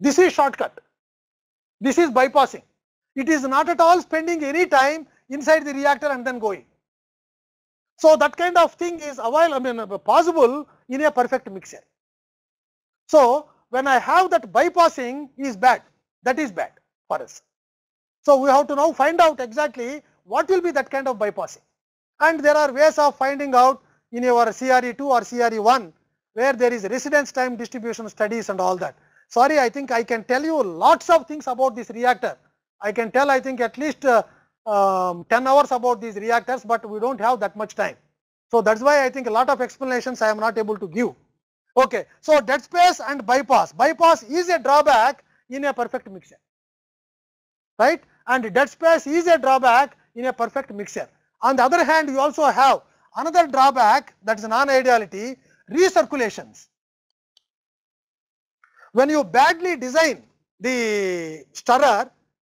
This is shortcut. This is bypassing. It is not at all spending any time inside the reactor and then going. So that kind of thing is available, I mean, possible in a perfect mixer. So when I have that bypassing is bad, that is bad for us. So we have to now find out exactly what will be that kind of bypassing. And there are ways of finding out in your CRE2 or CRE1 where there is residence time distribution studies and all that. Sorry, I think I can tell you lots of things about this reactor. I can tell I think at least uh, um, 10 hours about these reactors, but we don't have that much time. So that's why I think a lot of explanations I am not able to give. Okay, so dead space and bypass. Bypass is a drawback in a perfect mixer, right? And dead space is a drawback in a perfect mixer. On the other hand, you also have another drawback that is non-ideality, recirculations. When you badly design the stirrer,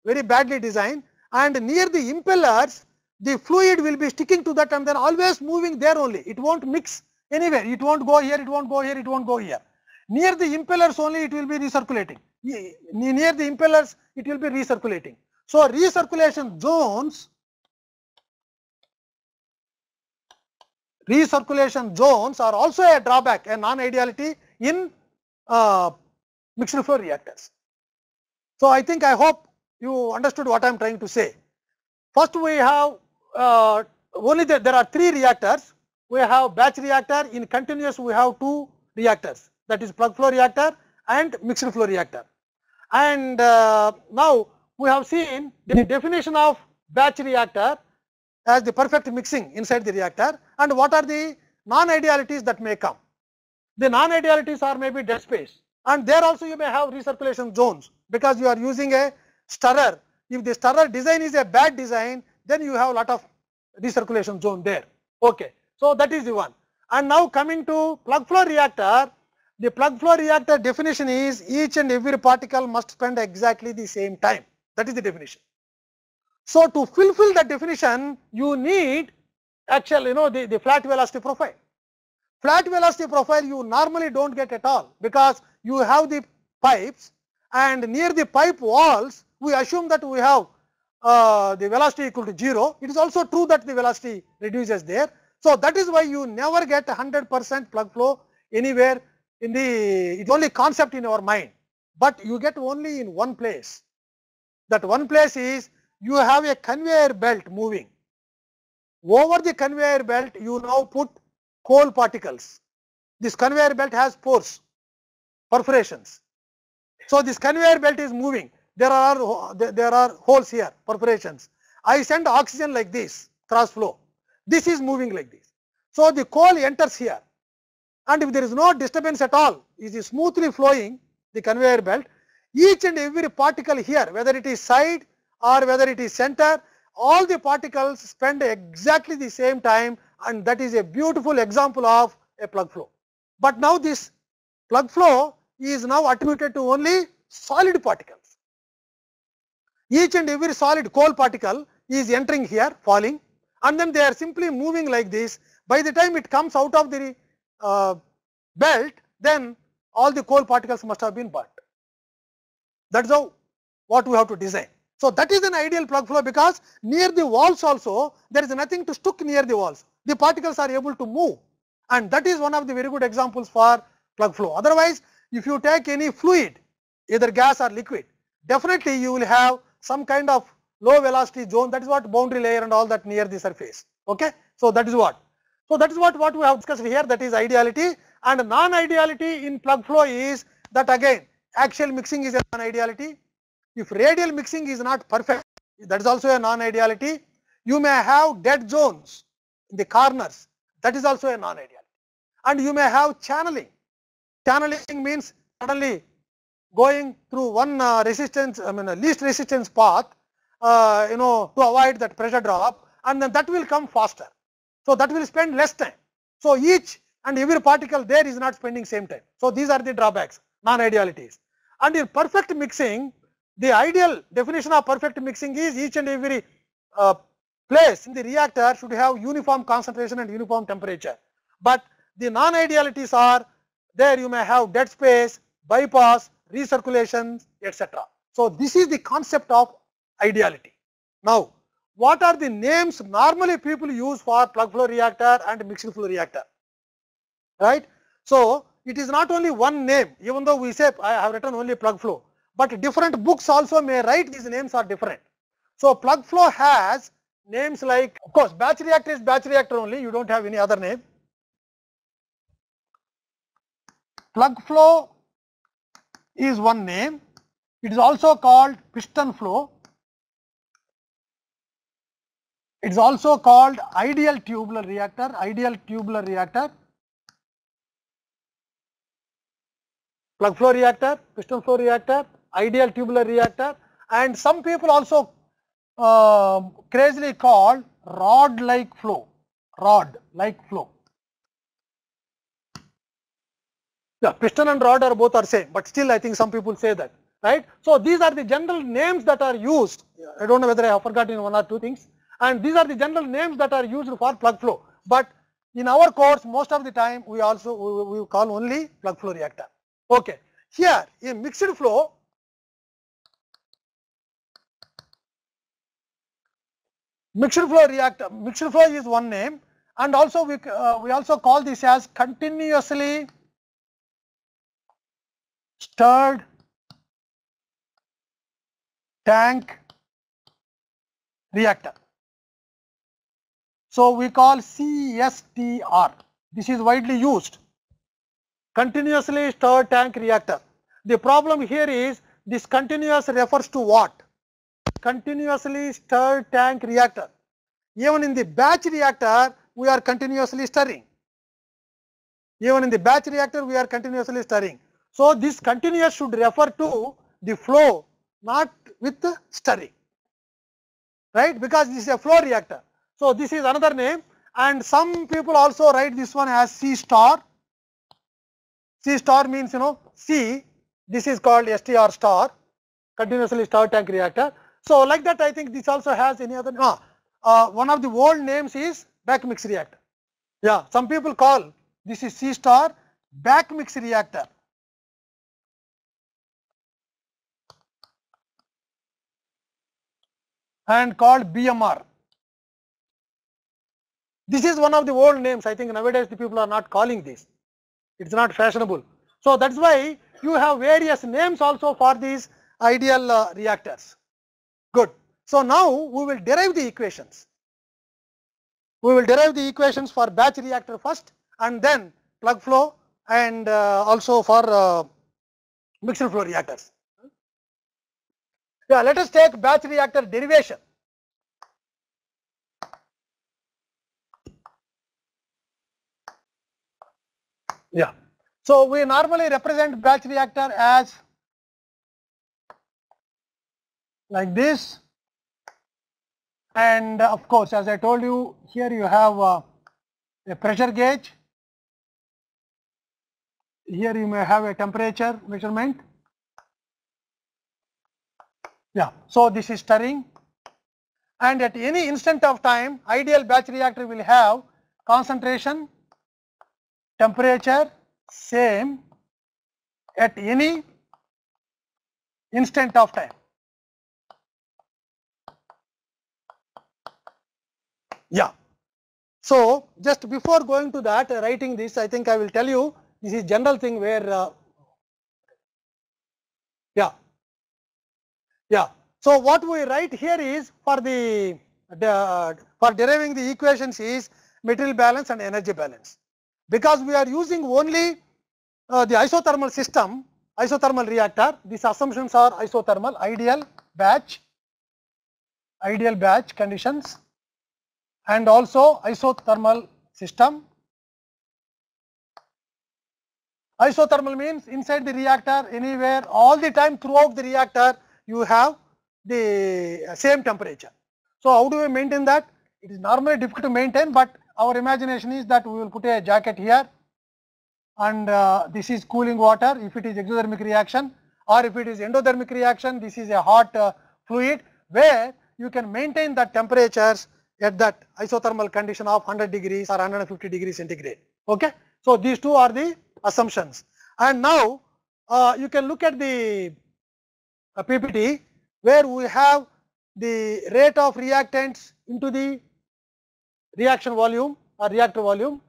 very badly designed, and near the impellers the fluid will be sticking to that and then always moving there only. It won't mix anywhere. It won't go here, it won't go here, it won't go here. Near the impellers only it will be recirculating. Near the impellers it will be recirculating. So, recirculation zones, recirculation zones are also a drawback, a non-ideality in uh, mixed flow reactors. So, I think I hope you understood what I am trying to say. First we have uh, only that there are three reactors. We have batch reactor, in continuous we have two reactors that is plug flow reactor and mixed flow reactor. And uh, now we have seen the definition of batch reactor as the perfect mixing inside the reactor and what are the non-idealities that may come. The non-idealities are maybe dead space and there also you may have recirculation zones because you are using a stirrer. If the stirrer design is a bad design, then you have a lot of recirculation zone there. Okay, so that is the one. And now coming to plug flow reactor, the plug flow reactor definition is each and every particle must spend exactly the same time. That is the definition. So to fulfill that definition, you need actual, you know, the, the flat velocity profile. Flat velocity profile you normally don't get at all because you have the pipes and near the pipe walls we assume that we have uh, the velocity equal to 0, it is also true that the velocity reduces there. So, that is why you never get 100 percent plug flow anywhere in the, it is only concept in our mind, but you get only in one place. That one place is you have a conveyor belt moving. Over the conveyor belt you now put coal particles. This conveyor belt has pores, perforations. So, this conveyor belt is moving there are there are holes here perforations i send oxygen like this cross flow this is moving like this so the coal enters here and if there is no disturbance at all it is smoothly flowing the conveyor belt each and every particle here whether it is side or whether it is center all the particles spend exactly the same time and that is a beautiful example of a plug flow but now this plug flow is now attributed to only solid particles Each and every solid coal particle is entering here falling and then they are simply moving like this. By the time it comes out of the uh, belt then all the coal particles must have been burnt. That is how what we have to design. So, that is an ideal plug flow because near the walls also there is nothing to stuck near the walls. The particles are able to move and that is one of the very good examples for plug flow. Otherwise, if you take any fluid either gas or liquid definitely you will have some kind of low velocity zone that is what boundary layer and all that near the surface okay so that is what so that is what what we have discussed here that is ideality and non ideality in plug flow is that again axial mixing is a non ideality if radial mixing is not perfect that is also a non ideality you may have dead zones in the corners that is also a non ideality and you may have channeling channeling means suddenly going through one uh, resistance, I mean a uh, least resistance path, uh, you know, to avoid that pressure drop and then that will come faster. So that will spend less time. So each and every particle there is not spending same time. So these are the drawbacks, non-idealities. And in perfect mixing, the ideal definition of perfect mixing is each and every uh, place in the reactor should have uniform concentration and uniform temperature. But the non-idealities are there you may have dead space, bypass, recirculation, etc. So this is the concept of ideality. Now, what are the names normally people use for plug flow reactor and mixing flow reactor? Right? So it is not only one name, even though we say I have written only plug flow, but different books also may write these names are different. So plug flow has names like, of course, batch reactor is batch reactor only, you don't have any other name. Plug flow is one name. It is also called piston flow. It is also called ideal tubular reactor, ideal tubular reactor, plug flow reactor, piston flow reactor, ideal tubular reactor and some people also uh, crazily call rod like flow, rod like flow. Yeah, piston and rod are both are same, but still I think some people say that, right? So these are the general names that are used. I don't know whether I have forgotten one or two things. And these are the general names that are used for plug flow. But in our course, most of the time we also we, we call only plug flow reactor. Okay. Here a mixed flow mixed flow reactor mixed flow is one name and also we uh, we also call this as continuously stirred tank reactor. So we call CSTR. This is widely used. Continuously stirred tank reactor. The problem here is this continuous refers to what? Continuously stirred tank reactor. Even in the batch reactor, we are continuously stirring. Even in the batch reactor, we are continuously stirring. So this continuous should refer to the flow not with stirring right because this is a flow reactor. So this is another name and some people also write this one as C star. C star means you know C this is called STR star continuously star tank reactor. So like that I think this also has any other ah, uh, one of the old names is back mix reactor. Yeah some people call this is C star back mix reactor and called BMR. This is one of the old names. I think nowadays the people are not calling this. It's not fashionable. So that's why you have various names also for these ideal uh, reactors. Good. So now we will derive the equations. We will derive the equations for batch reactor first and then plug flow and uh, also for uh, mixed flow reactors. Yeah, let us take batch reactor derivation. Yeah. So we normally represent batch reactor as like this and of course as I told you here you have a, uh, a pressure gauge, here you may have a temperature measurement yeah, so this is stirring and at any instant of time ideal batch reactor will have concentration, temperature same at any instant of time. Yeah. So, just before going to that uh, writing this I think I will tell you this is general thing where uh, Yeah. So what we write here is for the, the for deriving the equations is material balance and energy balance. Because we are using only uh, the isothermal system, isothermal reactor, these assumptions are isothermal, ideal batch, ideal batch conditions and also isothermal system. Isothermal means inside the reactor anywhere all the time throughout the reactor you have the same temperature. So how do we maintain that? It is normally difficult to maintain but our imagination is that we will put a jacket here and uh, this is cooling water if it is exothermic reaction or if it is endothermic reaction this is a hot uh, fluid where you can maintain the temperatures at that isothermal condition of 100 degrees or 150 degrees centigrade. Okay? So, these two are the assumptions and now uh, you can look at the a uh, PPT where we have the rate of reactants into the reaction volume or reactor volume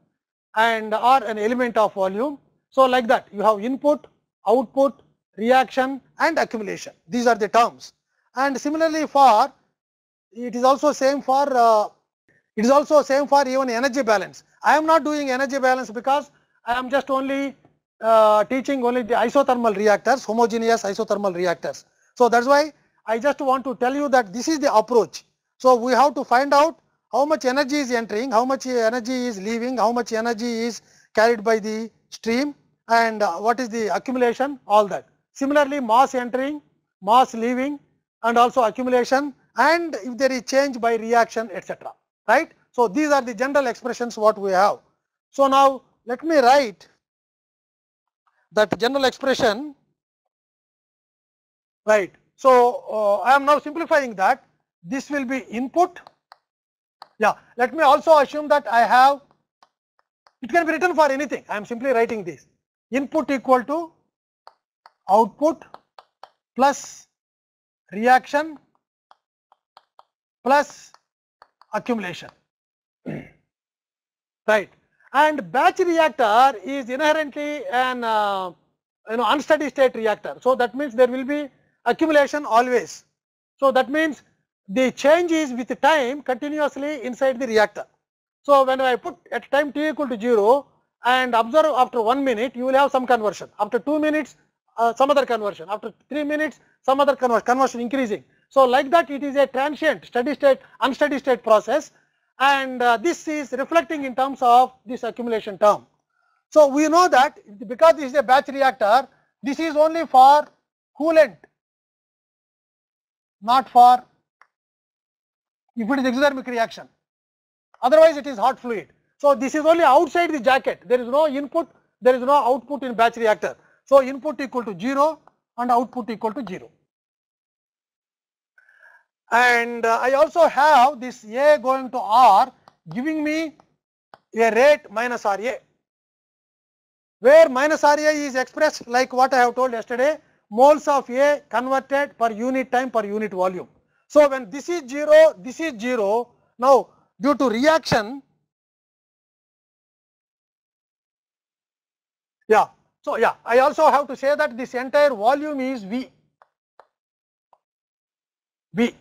and or an element of volume. So, like that you have input, output, reaction and accumulation these are the terms and similarly for it is also same for uh, it is also same for even energy balance. I am not doing energy balance because I am just only uh, teaching only the isothermal reactors homogeneous isothermal reactors so that's why I just want to tell you that this is the approach. So we have to find out how much energy is entering, how much energy is leaving, how much energy is carried by the stream and uh, what is the accumulation, all that. Similarly, mass entering, mass leaving and also accumulation and if there is change by reaction etc. Right? So these are the general expressions what we have. So now let me write that general expression right. So, uh, I am now simplifying that this will be input yeah let me also assume that I have it can be written for anything I am simply writing this input equal to output plus reaction plus accumulation (clears throat) right and batch reactor is inherently an uh, you know unsteady state reactor so that means there will be accumulation always. So that means the change is with time continuously inside the reactor. So when I put at time t equal to 0 and observe after 1 minute you will have some conversion, after 2 minutes uh, some other conversion, after 3 minutes some other conversion, conversion increasing. So like that it is a transient steady state, unsteady state process and uh, this is reflecting in terms of this accumulation term. So we know that because this is a batch reactor, this is only for coolant not for if it is exothermic reaction. Otherwise it is hot fluid. So this is only outside the jacket. There is no input, there is no output in batch reactor. So input equal to 0 and output equal to 0. And uh, I also have this A going to R giving me a rate minus RA where minus RA is expressed like what I have told yesterday moles of A converted per unit time per unit volume. So, when this is 0, this is 0, now due to reaction, yeah, so yeah, I also have to say that this entire volume is V, V.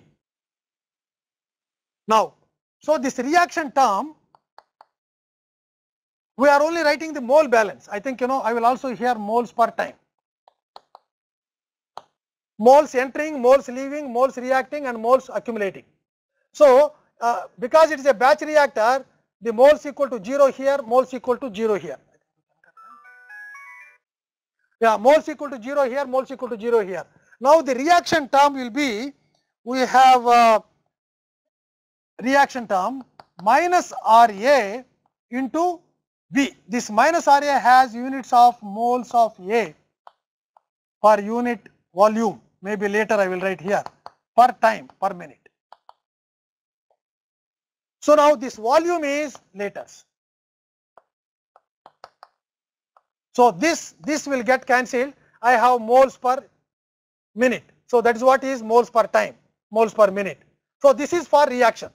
Now, so this reaction term, we are only writing the mole balance. I think you know, I will also hear moles per time moles entering, moles leaving, moles reacting and moles accumulating. So, uh, because it is a batch reactor, the moles equal to 0 here, moles equal to 0 here. Yeah, moles equal to 0 here, moles equal to 0 here. Now, the reaction term will be, we have a uh, reaction term minus RA into B. This minus RA has units of moles of A per unit volume maybe later I will write here per time per minute. So now this volume is liters. So this, this will get cancelled. I have moles per minute. So that is what is moles per time, moles per minute. So this is for reaction.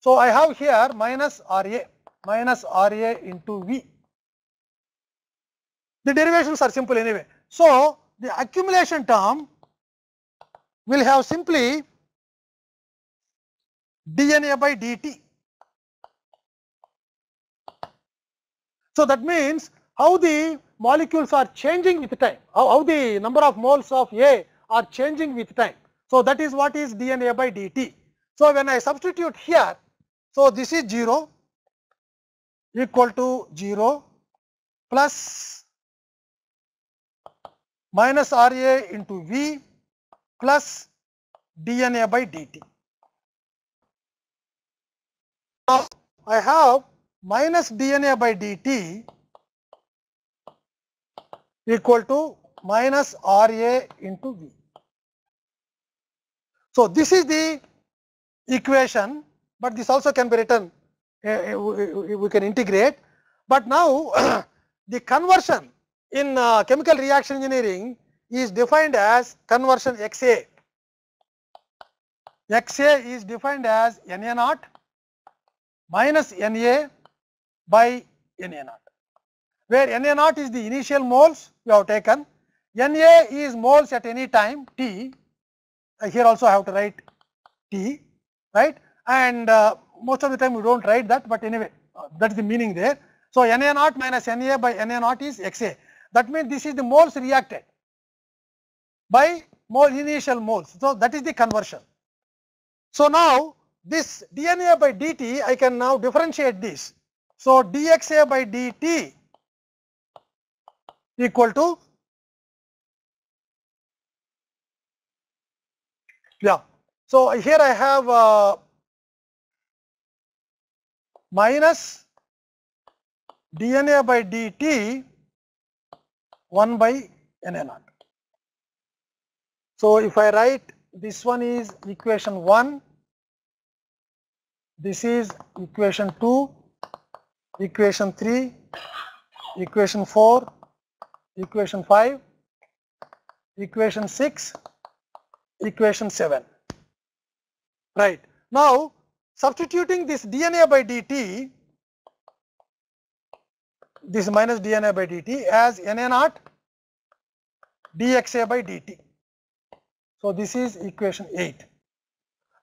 So I have here minus RA, minus RA into V. The derivations are simple anyway. So the accumulation term will have simply dna by dt. So that means how the molecules are changing with time, how, how the number of moles of A are changing with time. So that is what is dna by dt. So when I substitute here, so this is 0 equal to 0 plus minus Ra into V plus DNA by dt. Now I have minus DNA by dt equal to minus RA into V. So this is the equation, but this also can be written, uh, we, we can integrate. But now the conversion in uh, chemical reaction engineering is defined as conversion XA. XA is defined as Na naught minus Na by Na naught, where Na naught is the initial moles you have taken, Na is moles at any time t, uh, here also I have to write t, right, and uh, most of the time we do not write that, but anyway uh, that is the meaning there. So, Na naught minus Na by Na naught is Xa, that means this is the moles reacted by more initial moles. So, that is the conversion. So, now this DNA by dt I can now differentiate this. So, dxa by dt equal to yeah. So, here I have uh, minus dna by dt 1 by n n r. So if I write this one is equation 1, this is equation 2, equation 3, equation 4, equation 5, equation 6, equation 7. Right. Now substituting this DNA by dt, this minus DNA by dt as Na naught dxa by dt. So this is equation 8.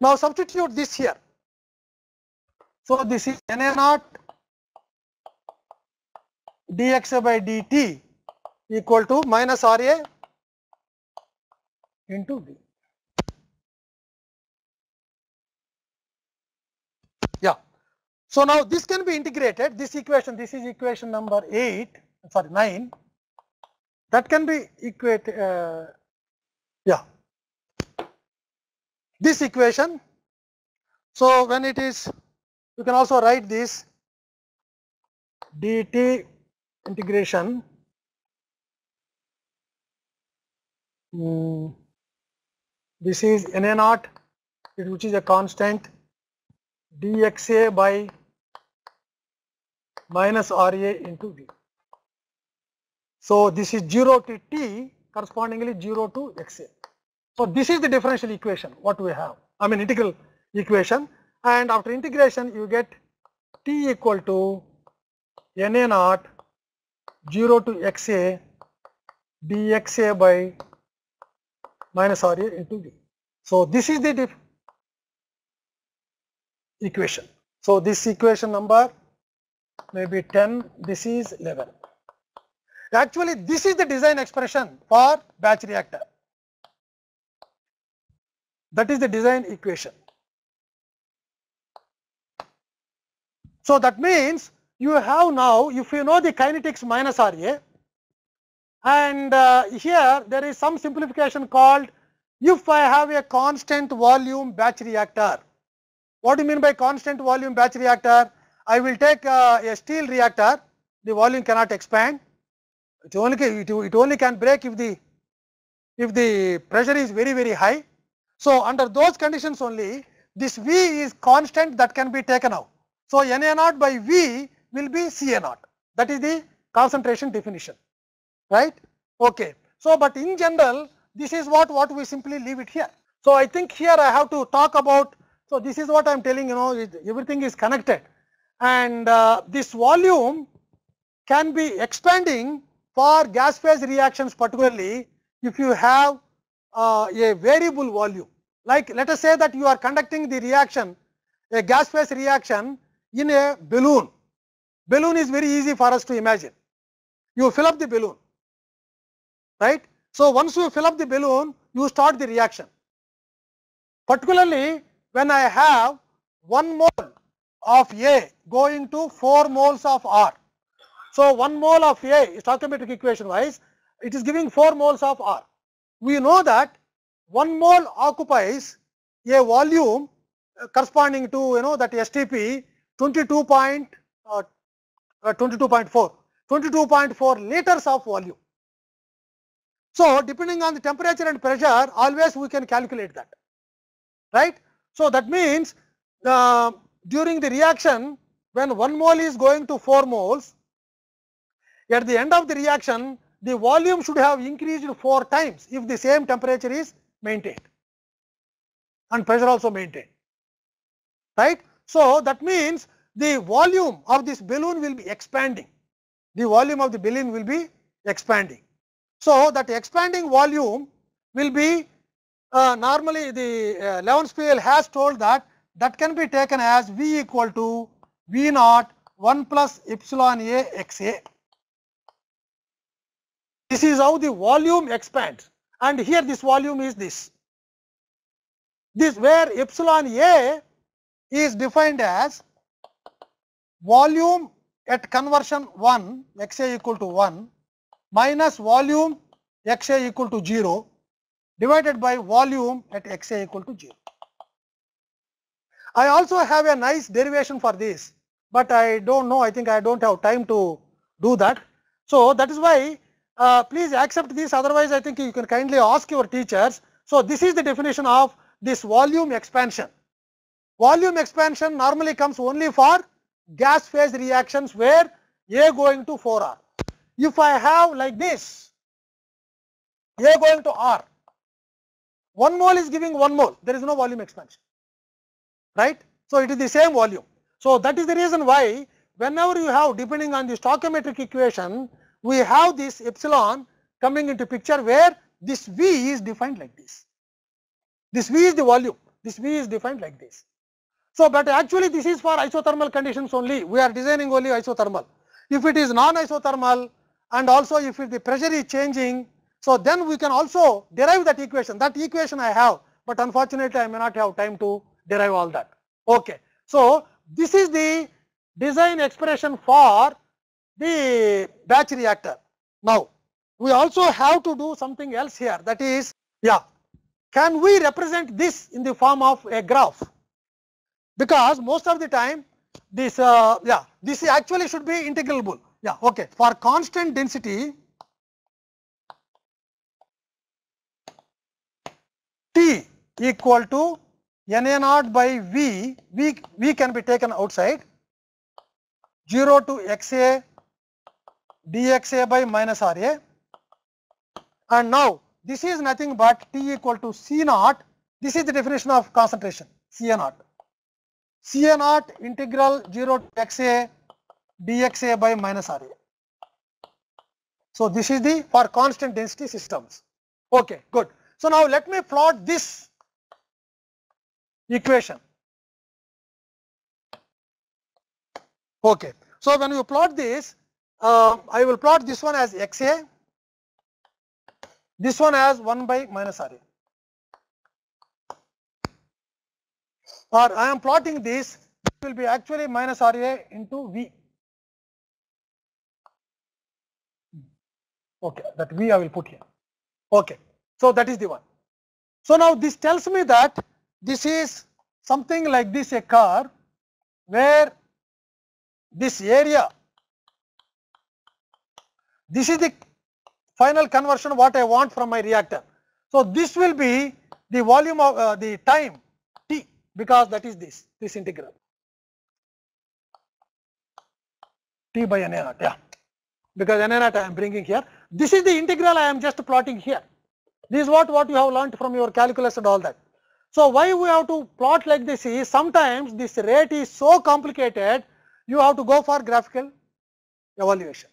Now substitute this here. So this is Na naught dx by dt equal to minus Ra into V. Yeah. So now this can be integrated, this equation, this is equation number 8, sorry 9, that can be equate, uh, yeah, this equation. So when it is, you can also write this dt integration hmm. this is na naught which is a constant dxa by minus ra into v. So this is 0 to t correspondingly 0 to xa. So this is the differential equation what we have I mean integral equation and after integration you get t equal to na naught 0 to xa dxa by minus ra into v. So this is the equation. So this equation number may be 10, this is 11. Actually this is the design expression for batch reactor. That is the design equation. So that means you have now, if you know the kinetics minus RA, and uh, here there is some simplification called if I have a constant volume batch reactor. What do you mean by constant volume batch reactor? I will take uh, a steel reactor, the volume cannot expand. It only, it, it only can break if the, if the pressure is very, very high. So under those conditions only, this V is constant that can be taken out. So Na naught by V will be Ca naught. That is the concentration definition, right? Okay. So but in general, this is what what we simply leave it here. So I think here I have to talk about. So this is what I'm telling. You know, it, everything is connected, and uh, this volume can be expanding for gas phase reactions particularly if you have uh, a variable volume like let us say that you are conducting the reaction, a gas phase reaction in a balloon. Balloon is very easy for us to imagine. You fill up the balloon, right? So once you fill up the balloon, you start the reaction. Particularly when I have 1 mole of A going to 4 moles of R. So 1 mole of A stoichiometric equation wise, it is giving 4 moles of R. We know that 1 mole occupies a volume uh, corresponding to you know that STP 22.4 uh, 22.4 uh, liters of volume. So, depending on the temperature and pressure always we can calculate that right. So, that means uh, during the reaction when 1 mole is going to 4 moles at the end of the reaction the volume should have increased 4 times if the same temperature is maintained and pressure also maintained, right. So, that means the volume of this balloon will be expanding, the volume of the balloon will be expanding. So, that expanding volume will be uh, normally the uh, Levenspiel has told that that can be taken as V equal to V naught 1 plus epsilon A x A. This is how the volume expands and here this volume is this. This where epsilon A is defined as volume at conversion 1 x a equal to 1 minus volume x a equal to 0 divided by volume at x a equal to 0. I also have a nice derivation for this, but I don't know, I think I don't have time to do that. So, that is why uh, please accept this otherwise I think you can kindly ask your teachers. So, this is the definition of this volume expansion. Volume expansion normally comes only for gas phase reactions where A going to 4R. If I have like this, A going to R, 1 mole is giving 1 mole, there is no volume expansion, right. So, it is the same volume. So, that is the reason why whenever you have depending on the stoichiometric equation, we have this epsilon coming into picture where this V is defined like this. This V is the volume, this V is defined like this. So, but actually this is for isothermal conditions only, we are designing only isothermal. If it is non-isothermal and also if the pressure is changing, so then we can also derive that equation, that equation I have, but unfortunately I may not have time to derive all that. Okay. So, this is the design expression for the batch reactor. Now, we also have to do something else here that is, yeah, can we represent this in the form of a graph? Because most of the time this, uh, yeah, this actually should be integrable. Yeah, okay. For constant density, T equal to Na naught by V, V, V can be taken outside 0 to Xa dxa by minus ra and now this is nothing but T equal to C naught. This is the definition of concentration C naught. C naught integral 0 to xa dxa by minus RA. So this is the for constant density systems. Okay, good. So now let me plot this equation. Okay. So when you plot this, uh, I will plot this one as xa, this one as 1 by minus ra. Or I am plotting this, will be actually minus ra into v. Okay, that v I will put here. Okay, so that is the one. So now this tells me that this is something like this a car where this area this is the final conversion what I want from my reactor. So, this will be the volume of uh, the time t because that is this, this integral t by n naught, yeah, because n naught I am bringing here. This is the integral I am just plotting here. This is what, what you have learnt from your calculus and all that. So, why we have to plot like this is sometimes this rate is so complicated, you have to go for graphical evaluation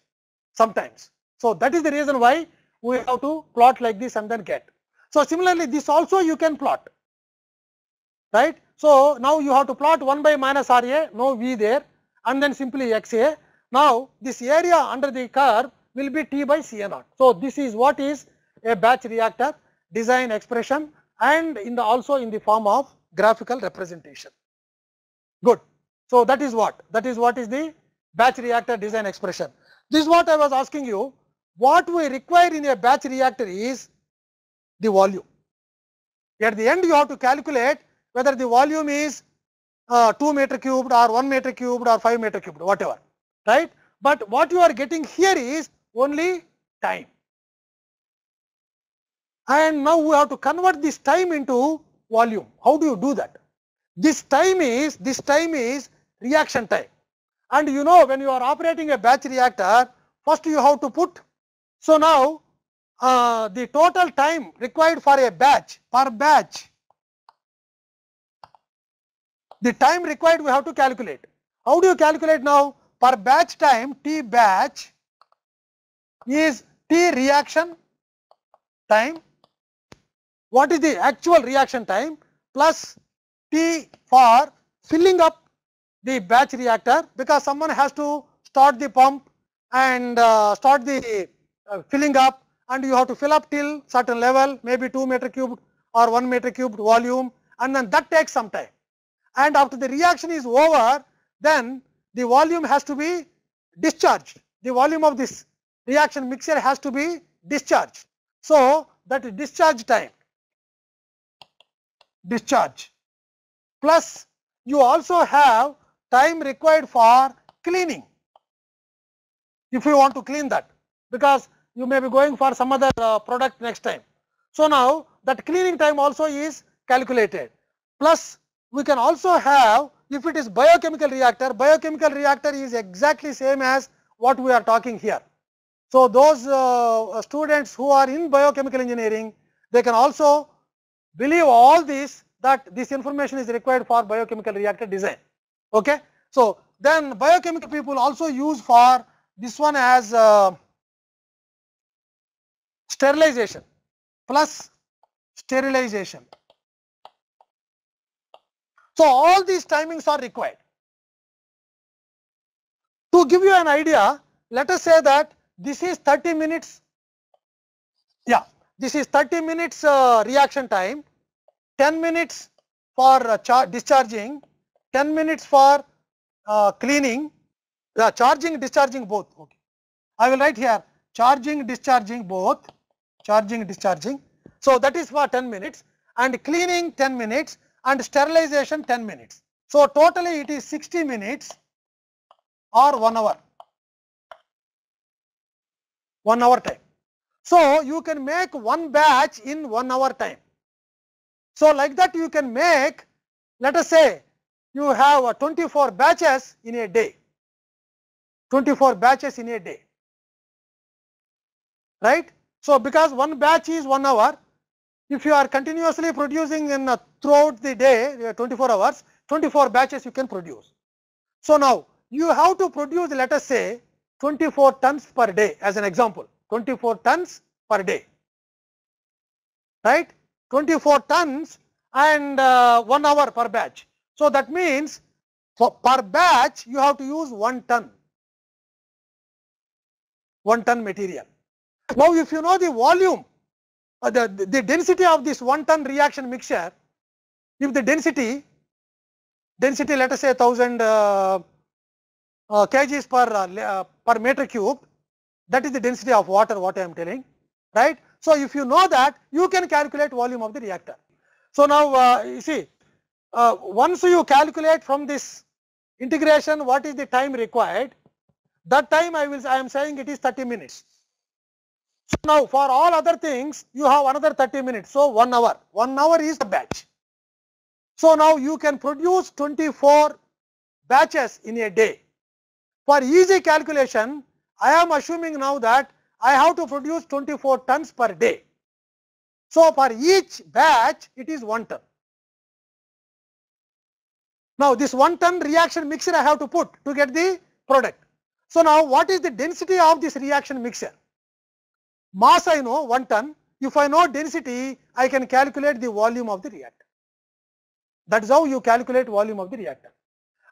sometimes. So that is the reason why we have to plot like this and then get. So similarly, this also you can plot, right? So now you have to plot 1 by minus RA, no V there and then simply XA. Now this area under the curve will be T by CA naught. So this is what is a batch reactor design expression and in the also in the form of graphical representation. Good. So that is what? That is what is the batch reactor design expression. This is what I was asking you. What we require in a batch reactor is the volume. At the end you have to calculate whether the volume is uh, 2 meter cubed or 1 meter cubed or 5 meter cubed whatever right. But what you are getting here is only time and now we have to convert this time into volume. How do you do that? This time is, this time is reaction time. And you know when you are operating a batch reactor, first you have to put. So now uh, the total time required for a batch per batch, the time required we have to calculate. How do you calculate now? Per batch time T batch is T reaction time. What is the actual reaction time plus T for filling up the batch reactor because someone has to start the pump and uh, start the uh, filling up and you have to fill up till certain level maybe 2 meter cubed or 1 meter cubed volume and then that takes some time. And after the reaction is over then the volume has to be discharged, the volume of this reaction mixture has to be discharged. So, that discharge time discharge plus you also have time required for cleaning if you want to clean that because you may be going for some other uh, product next time. So now that cleaning time also is calculated plus we can also have if it is biochemical reactor, biochemical reactor is exactly same as what we are talking here. So those uh, students who are in biochemical engineering they can also believe all this that this information is required for biochemical reactor design. Okay. So, then biochemical people also use for this one as uh, sterilization plus sterilization. So, all these timings are required. To give you an idea, let us say that this is 30 minutes, yeah, this is 30 minutes uh, reaction time, 10 minutes for uh, discharging, 10 minutes for uh, cleaning, uh, charging, discharging both. Okay. I will write here charging, discharging both, charging, discharging. So, that is for 10 minutes and cleaning 10 minutes and sterilization 10 minutes. So, totally it is 60 minutes or 1 hour, 1 hour time. So, you can make one batch in 1 hour time. So, like that you can make let us say you have a 24 batches in a day, 24 batches in a day, right. So, because one batch is 1 hour, if you are continuously producing in throughout the day uh, 24 hours, 24 batches you can produce. So, now you have to produce let us say 24 tons per day as an example, 24 tons per day, right, 24 tons and uh, 1 hour per batch. So, that means for per batch you have to use 1 ton, 1 ton material. Now, if you know the volume, uh, the, the density of this 1 ton reaction mixture, if the density, density let us say 1000 uh, uh, kgs per, uh, uh, per meter cube, that is the density of water what I am telling, right. So, if you know that you can calculate volume of the reactor. So, now uh, you see uh, once you calculate from this integration what is the time required, that time I will I am saying it is 30 minutes. So now for all other things you have another 30 minutes, so 1 hour, 1 hour is the batch. So now you can produce 24 batches in a day. For easy calculation, I am assuming now that I have to produce 24 tons per day. So for each batch it is 1 ton. Now this 1 ton reaction mixture I have to put to get the product. So now what is the density of this reaction mixture? Mass I know 1 ton. If I know density, I can calculate the volume of the reactor. That is how you calculate volume of the reactor.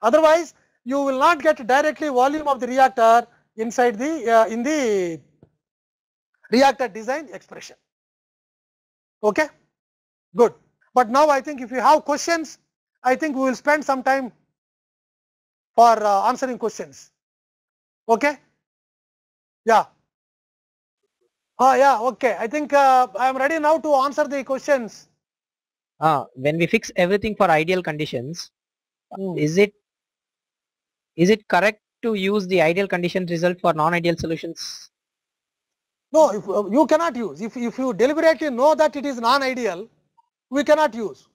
Otherwise, you will not get directly volume of the reactor inside the uh, in the reactor design expression. Okay, good. But now I think if you have questions, I think we will spend some time for uh, answering questions. Okay? Yeah. Ah, yeah, okay. I think uh, I am ready now to answer the questions. Ah, when we fix everything for ideal conditions, mm. is it is it correct to use the ideal condition result for non-ideal solutions? No, if, uh, you cannot use. If, if you deliberately know that it is non-ideal, we cannot use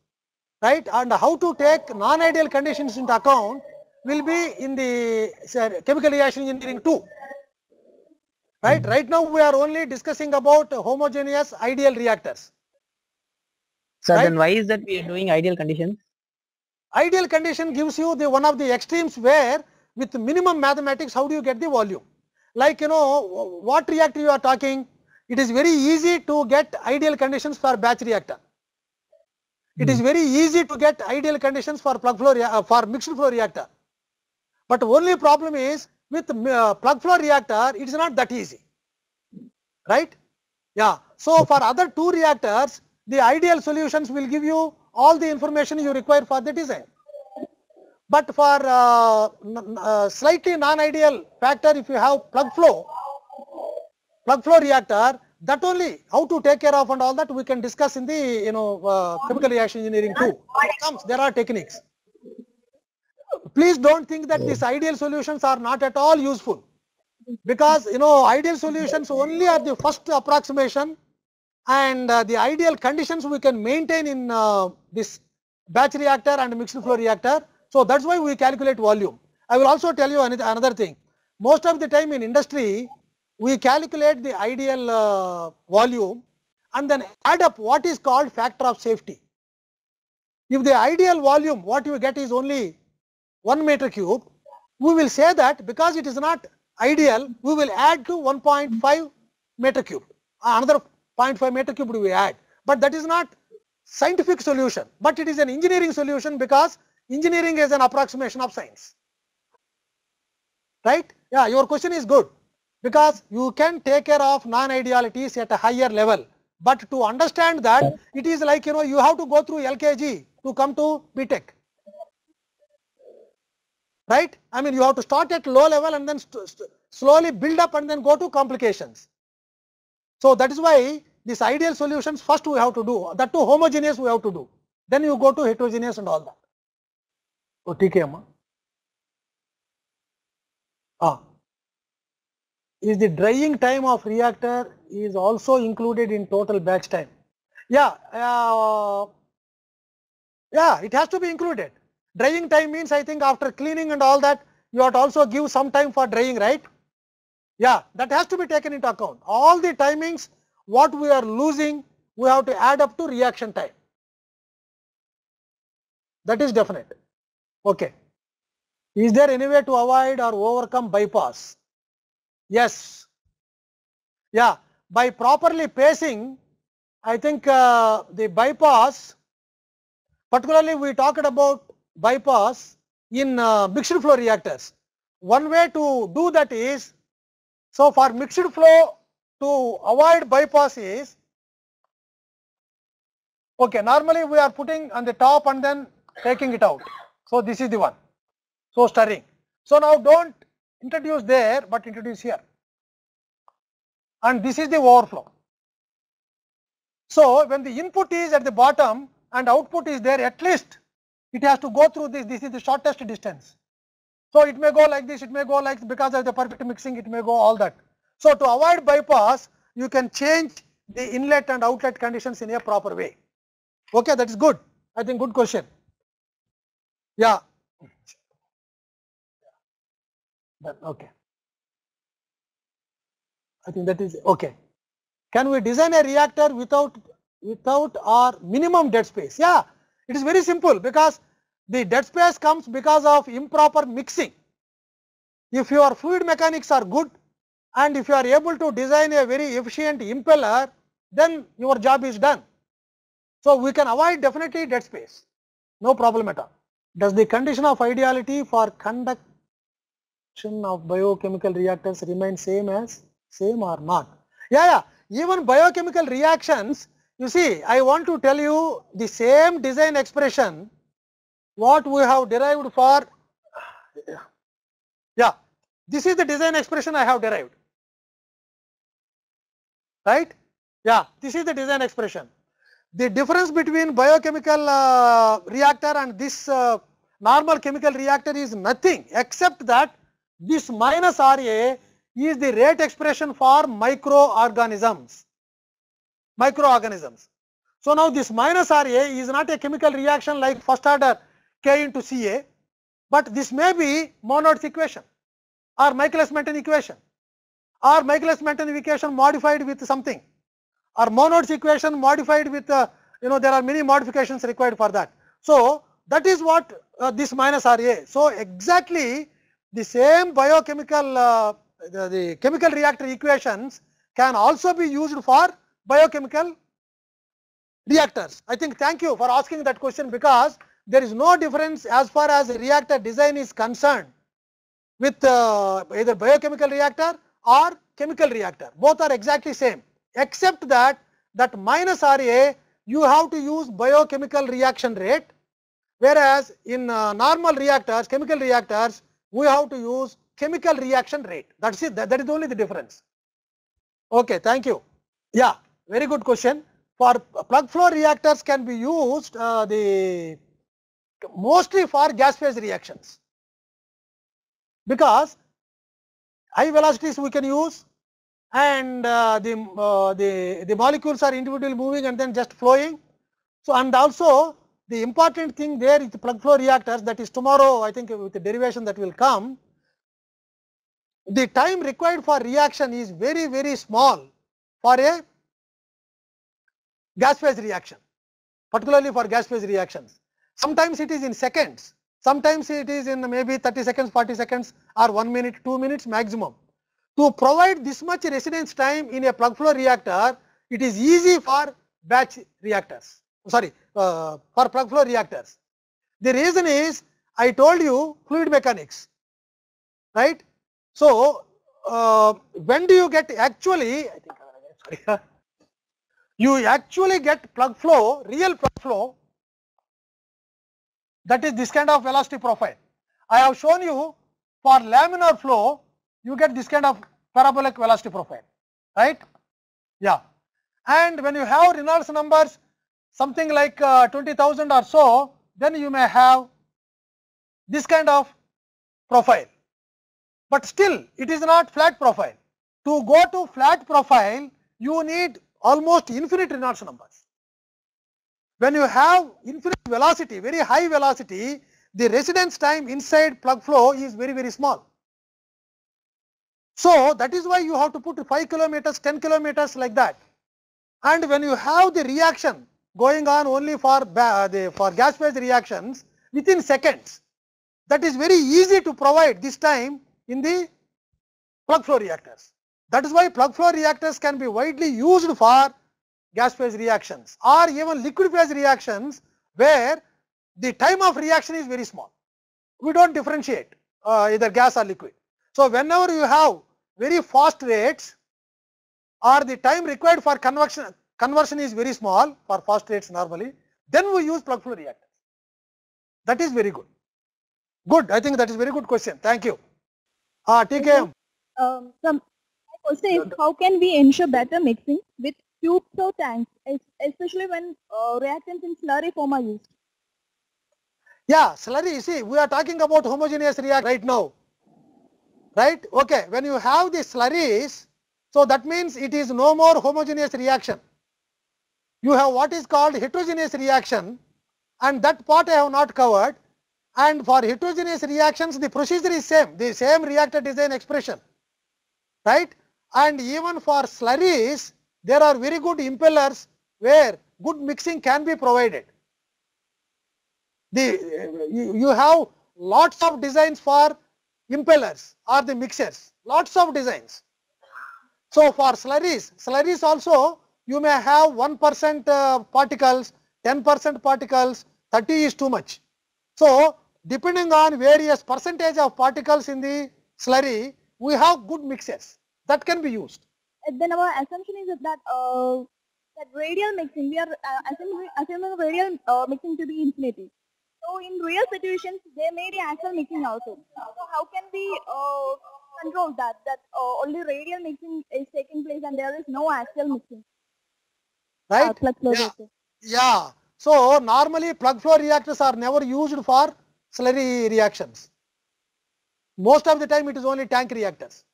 right? And how to take non-ideal conditions into account will be in the sir, uh, chemical reaction engineering 2. Right? Hmm. Right now we are only discussing about homogeneous ideal reactors. Sir, right? then why is that we are doing ideal conditions? Ideal condition gives you the one of the extremes where with minimum mathematics how do you get the volume? Like you know what reactor you are talking, it is very easy to get ideal conditions for batch reactor. It mm. is hmm. very easy to get ideal conditions for plug flow uh, for mixed flow reactor. But only problem is with uh, plug flow reactor, it is not that easy, right? Yeah. So hmm. for other two reactors, the ideal solutions will give you all the information you require for the design. But for uh, uh, slightly non-ideal factor, if you have plug flow, plug flow reactor, that only how to take care of and all that we can discuss in the you know uh, chemical reaction engineering too it comes there are techniques please don't think that these ideal solutions are not at all useful because you know ideal solutions only are the first approximation and uh, the ideal conditions we can maintain in uh, this batch reactor and mixed flow reactor so that's why we calculate volume i will also tell you another thing most of the time in industry we calculate the ideal uh, volume and then add up what is called factor of safety. If the ideal volume what you get is only 1 meter cube, we will say that because it is not ideal, we will add to 1.5 meter cube, another 0.5 meter cube we add. But that is not scientific solution, but it is an engineering solution because engineering is an approximation of science. Right? Yeah, your question is good because you can take care of non-idealities at a higher level. But to understand that, it is like, you know, you have to go through LKG to come to BTEC. Right? I mean, you have to start at low level and then slowly build up and then go to complications. So that is why these ideal solutions first we have to do, that two homogeneous we have to do. Then you go to heterogeneous and all that. So, oh, TKM. Ah is the drying time of reactor is also included in total batch time. Yeah, uh, yeah, it has to be included. Drying time means I think after cleaning and all that, you to also give some time for drying, right? Yeah, that has to be taken into account. All the timings, what we are losing, we have to add up to reaction time. That is definite. Okay. Is there any way to avoid or overcome bypass? Yes. Yeah, by properly pacing, I think uh, the bypass, particularly we talked about bypass in uh, mixed flow reactors. One way to do that is, so for mixed flow to avoid bypass is, okay, normally we are putting on the top and then taking it out. So this is the one. So stirring. So now don't introduced there but introduced here and this is the overflow. So, when the input is at the bottom and output is there at least it has to go through this, this is the shortest distance. So, it may go like this, it may go like because of the perfect mixing it may go all that. So, to avoid bypass you can change the inlet and outlet conditions in a proper way. Okay, that is good. I think good question. Yeah, Done. Okay. I think that is okay. Can we design a reactor without without or minimum dead space? Yeah, it is very simple because the dead space comes because of improper mixing. If your fluid mechanics are good and if you are able to design a very efficient impeller, then your job is done. So we can avoid definitely dead space, no problem at all. Does the condition of ideality for conduct of biochemical reactors remain same as same or not. Yeah, yeah, even biochemical reactions, you see, I want to tell you the same design expression what we have derived for, yeah, this is the design expression I have derived, right? Yeah, this is the design expression. The difference between biochemical uh, reactor and this uh, normal chemical reactor is nothing except that this minus RA is the rate expression for microorganisms. Microorganisms. So now this minus RA is not a chemical reaction like first order K into Ca, but this may be Monod's equation or Michaelis-Menten equation or Michaelis-Menten equation modified with something or Monod's equation modified with, uh, you know, there are many modifications required for that. So that is what uh, this minus RA. So exactly the same biochemical uh, the, the, chemical reactor equations can also be used for biochemical reactors. I think thank you for asking that question because there is no difference as far as reactor design is concerned with uh, either biochemical reactor or chemical reactor. Both are exactly same except that that minus RA you have to use biochemical reaction rate whereas in uh, normal reactors, chemical reactors we have to use chemical reaction rate. That's it. That, that is only the difference. Okay, thank you. Yeah, very good question. For plug flow reactors can be used uh, the mostly for gas phase reactions because high velocities we can use and uh, the, uh, the, the molecules are individually moving and then just flowing. So and also the important thing there is the plug flow reactors that is tomorrow I think uh, with the derivation that will come. The time required for reaction is very very small for a gas phase reaction particularly for gas phase reactions. Sometimes it is in seconds, sometimes it is in maybe 30 seconds, 40 seconds or 1 minute, 2 minutes maximum. To provide this much residence time in a plug flow reactor, it is easy for batch reactors, sorry uh, for plug flow reactors. The reason is I told you fluid mechanics, right? So uh, when do you get actually, I think, sorry, (laughs) you actually get plug flow, real plug flow that is this kind of velocity profile. I have shown you for laminar flow you get this kind of parabolic velocity profile, right? Yeah. And when you have Reynolds numbers something like uh, 20,000 or so, then you may have this kind of profile. But still it is not flat profile. To go to flat profile, you need almost infinite Reynolds numbers. When you have infinite velocity, very high velocity, the residence time inside plug flow is very, very small. So that is why you have to put 5 kilometers, 10 kilometers like that. And when you have the reaction going on only for, the, for gas phase reactions within seconds. That is very easy to provide this time in the plug flow reactors. That is why plug flow reactors can be widely used for gas phase reactions or even liquid phase reactions where the time of reaction is very small. We don't differentiate uh, either gas or liquid. So, whenever you have very fast rates or the time required for convection, conversion is very small for fast rates normally, then we use plug flow reactors. That is very good. Good, I think that is very good question. Thank you. Ah, TKM. Um, some question is how can we ensure better mixing with tubes or tanks, especially when uh, reactants in slurry form are used? Yeah, slurry, see, we are talking about homogeneous react right now. Right? Okay, when you have the slurries, so that means it is no more homogeneous reaction you have what is called heterogeneous reaction and that part I have not covered and for heterogeneous reactions the procedure is same, the same reactor design expression, right. And even for slurries there are very good impellers where good mixing can be provided. The, you, you have lots of designs for impellers or the mixers, lots of designs. So for slurries, slurries also you may have 1% uh, particles, 10% particles, 30 is too much. So depending on various percentage of particles in the slurry, we have good mixes that can be used. then our assumption is that uh, that radial mixing, we are uh, assuming, assuming radial uh, mixing to be infinity. So in real situations, there may be axial mixing also. So how can we uh, control that, that uh, only radial mixing is taking place and there is no axial mixing? right? Uh, yeah. yeah. So normally plug flow reactors are never used for slurry reactions. Most of the time it is only tank reactors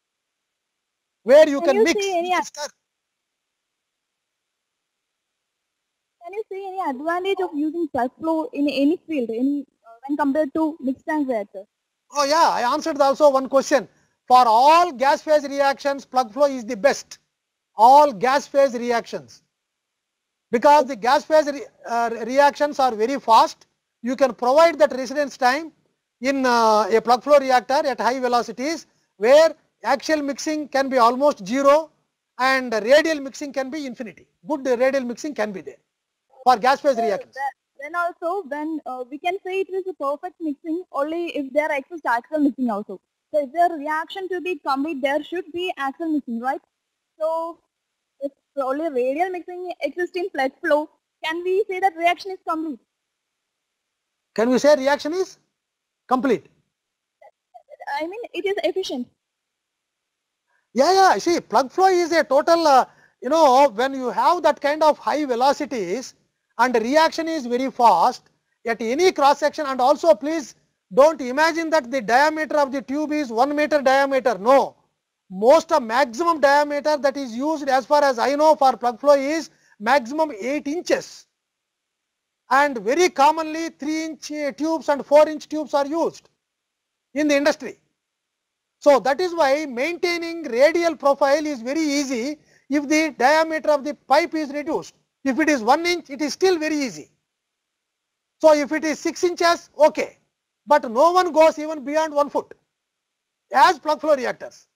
where you can, can you mix. Any, can you see any advantage of using plug flow in any field any, uh, when compared to mixed tank reactors? Oh yeah, I answered also one question. For all gas phase reactions, plug flow is the best. All gas phase reactions because the gas phase re, uh, reactions are very fast. You can provide that residence time in uh, a plug flow reactor at high velocities where axial mixing can be almost zero and radial mixing can be infinity. Good radial mixing can be there for gas phase so reactions. Then also then uh, we can say it is a perfect mixing only if there exists axial mixing also. So if the reaction to be complete there should be axial mixing right? So slowly radial mixing exists in flow, can we say that reaction is complete? Can we say reaction is complete? I mean it is efficient. Yeah, yeah, see plug flow is a total, uh, you know, when you have that kind of high velocities and reaction is very fast at any cross section and also please don't imagine that the diameter of the tube is 1 meter diameter, no. most of maximum diameter that is used as far as I know for plug flow is maximum 8 inches and very commonly 3 inch tubes and 4 inch tubes are used in the industry. So, that is why maintaining radial profile is very easy if the diameter of the pipe is reduced. If it is 1 inch, it is still very easy. So, if it is 6 inches, okay, but no one goes even beyond 1 foot as plug flow reactors.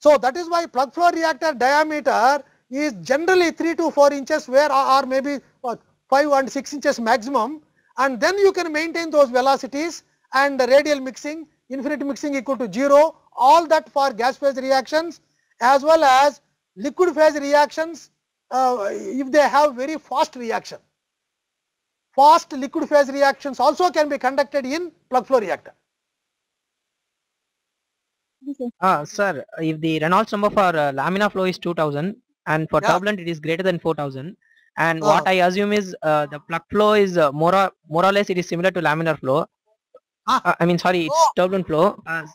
So that is why plug flow reactor diameter is generally 3 to 4 inches where or maybe what, 5 and 6 inches maximum and then you can maintain those velocities and the radial mixing, infinite mixing equal to 0, all that for gas phase reactions as well as liquid phase reactions uh, if they have very fast reaction. Fast liquid phase reactions also can be conducted in plug flow reactor. Okay. Ah, sir, if the Reynolds number for uh, laminar flow is 2000 and for Yeah. turbulent it is greater than 4000 and ah. what I assume is uh, the plug flow is uh, more, or, more or less it is similar to laminar flow. Ah. Uh, I mean sorry, it's Oh. turbulent flow. Uh, uh,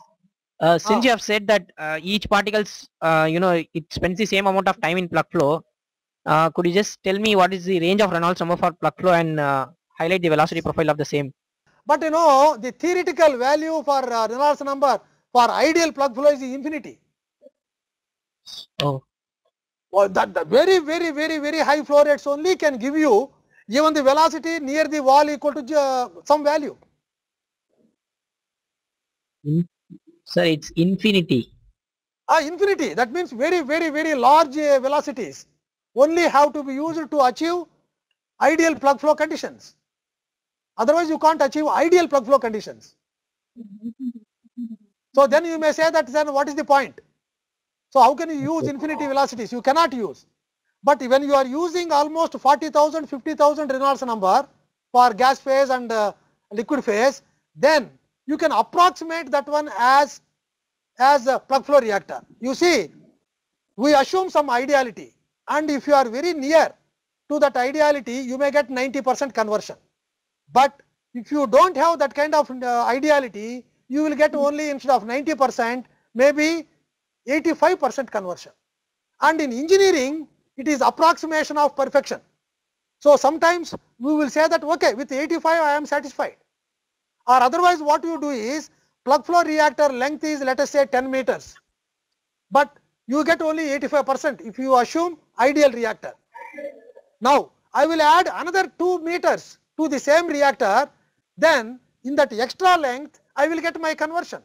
ah. since you have said that uh, each particle, uh, you know, it spends the same amount of time in plug flow, uh, could you just tell me what is the range of Reynolds number for plug flow and uh, highlight the velocity profile of the same? But you know the theoretical value for uh, Reynolds number for ideal plug flow is infinity. Oh. Well, oh, that, that very, very, very, very high flow rates only can give you even the velocity near the wall equal to uh, some value. Mm. Sir, it's infinity. Ah, infinity. That means very, very, very large uh, velocities only have to be used to achieve ideal plug flow conditions. Otherwise, you can't achieve ideal plug flow conditions. Mm-hmm. So then you may say that then what is the point? So how can you use infinity velocities? You cannot use. But when you are using almost 40,000, 50,000 Reynolds number for gas phase and uh, liquid phase, then you can approximate that one as as a plug flow reactor. You see, we assume some ideality and if you are very near to that ideality, you may get 90% conversion. But if you don't have that kind of uh, ideality, you will get only instead of 90% maybe 85% conversion. And in engineering, it is approximation of perfection. So sometimes we will say that okay with 85 I am satisfied or otherwise what you do is plug flow reactor length is let us say 10 meters but you get only 85% if you assume ideal reactor. Now I will add another 2 meters to the same reactor then in that extra length I will get my conversion.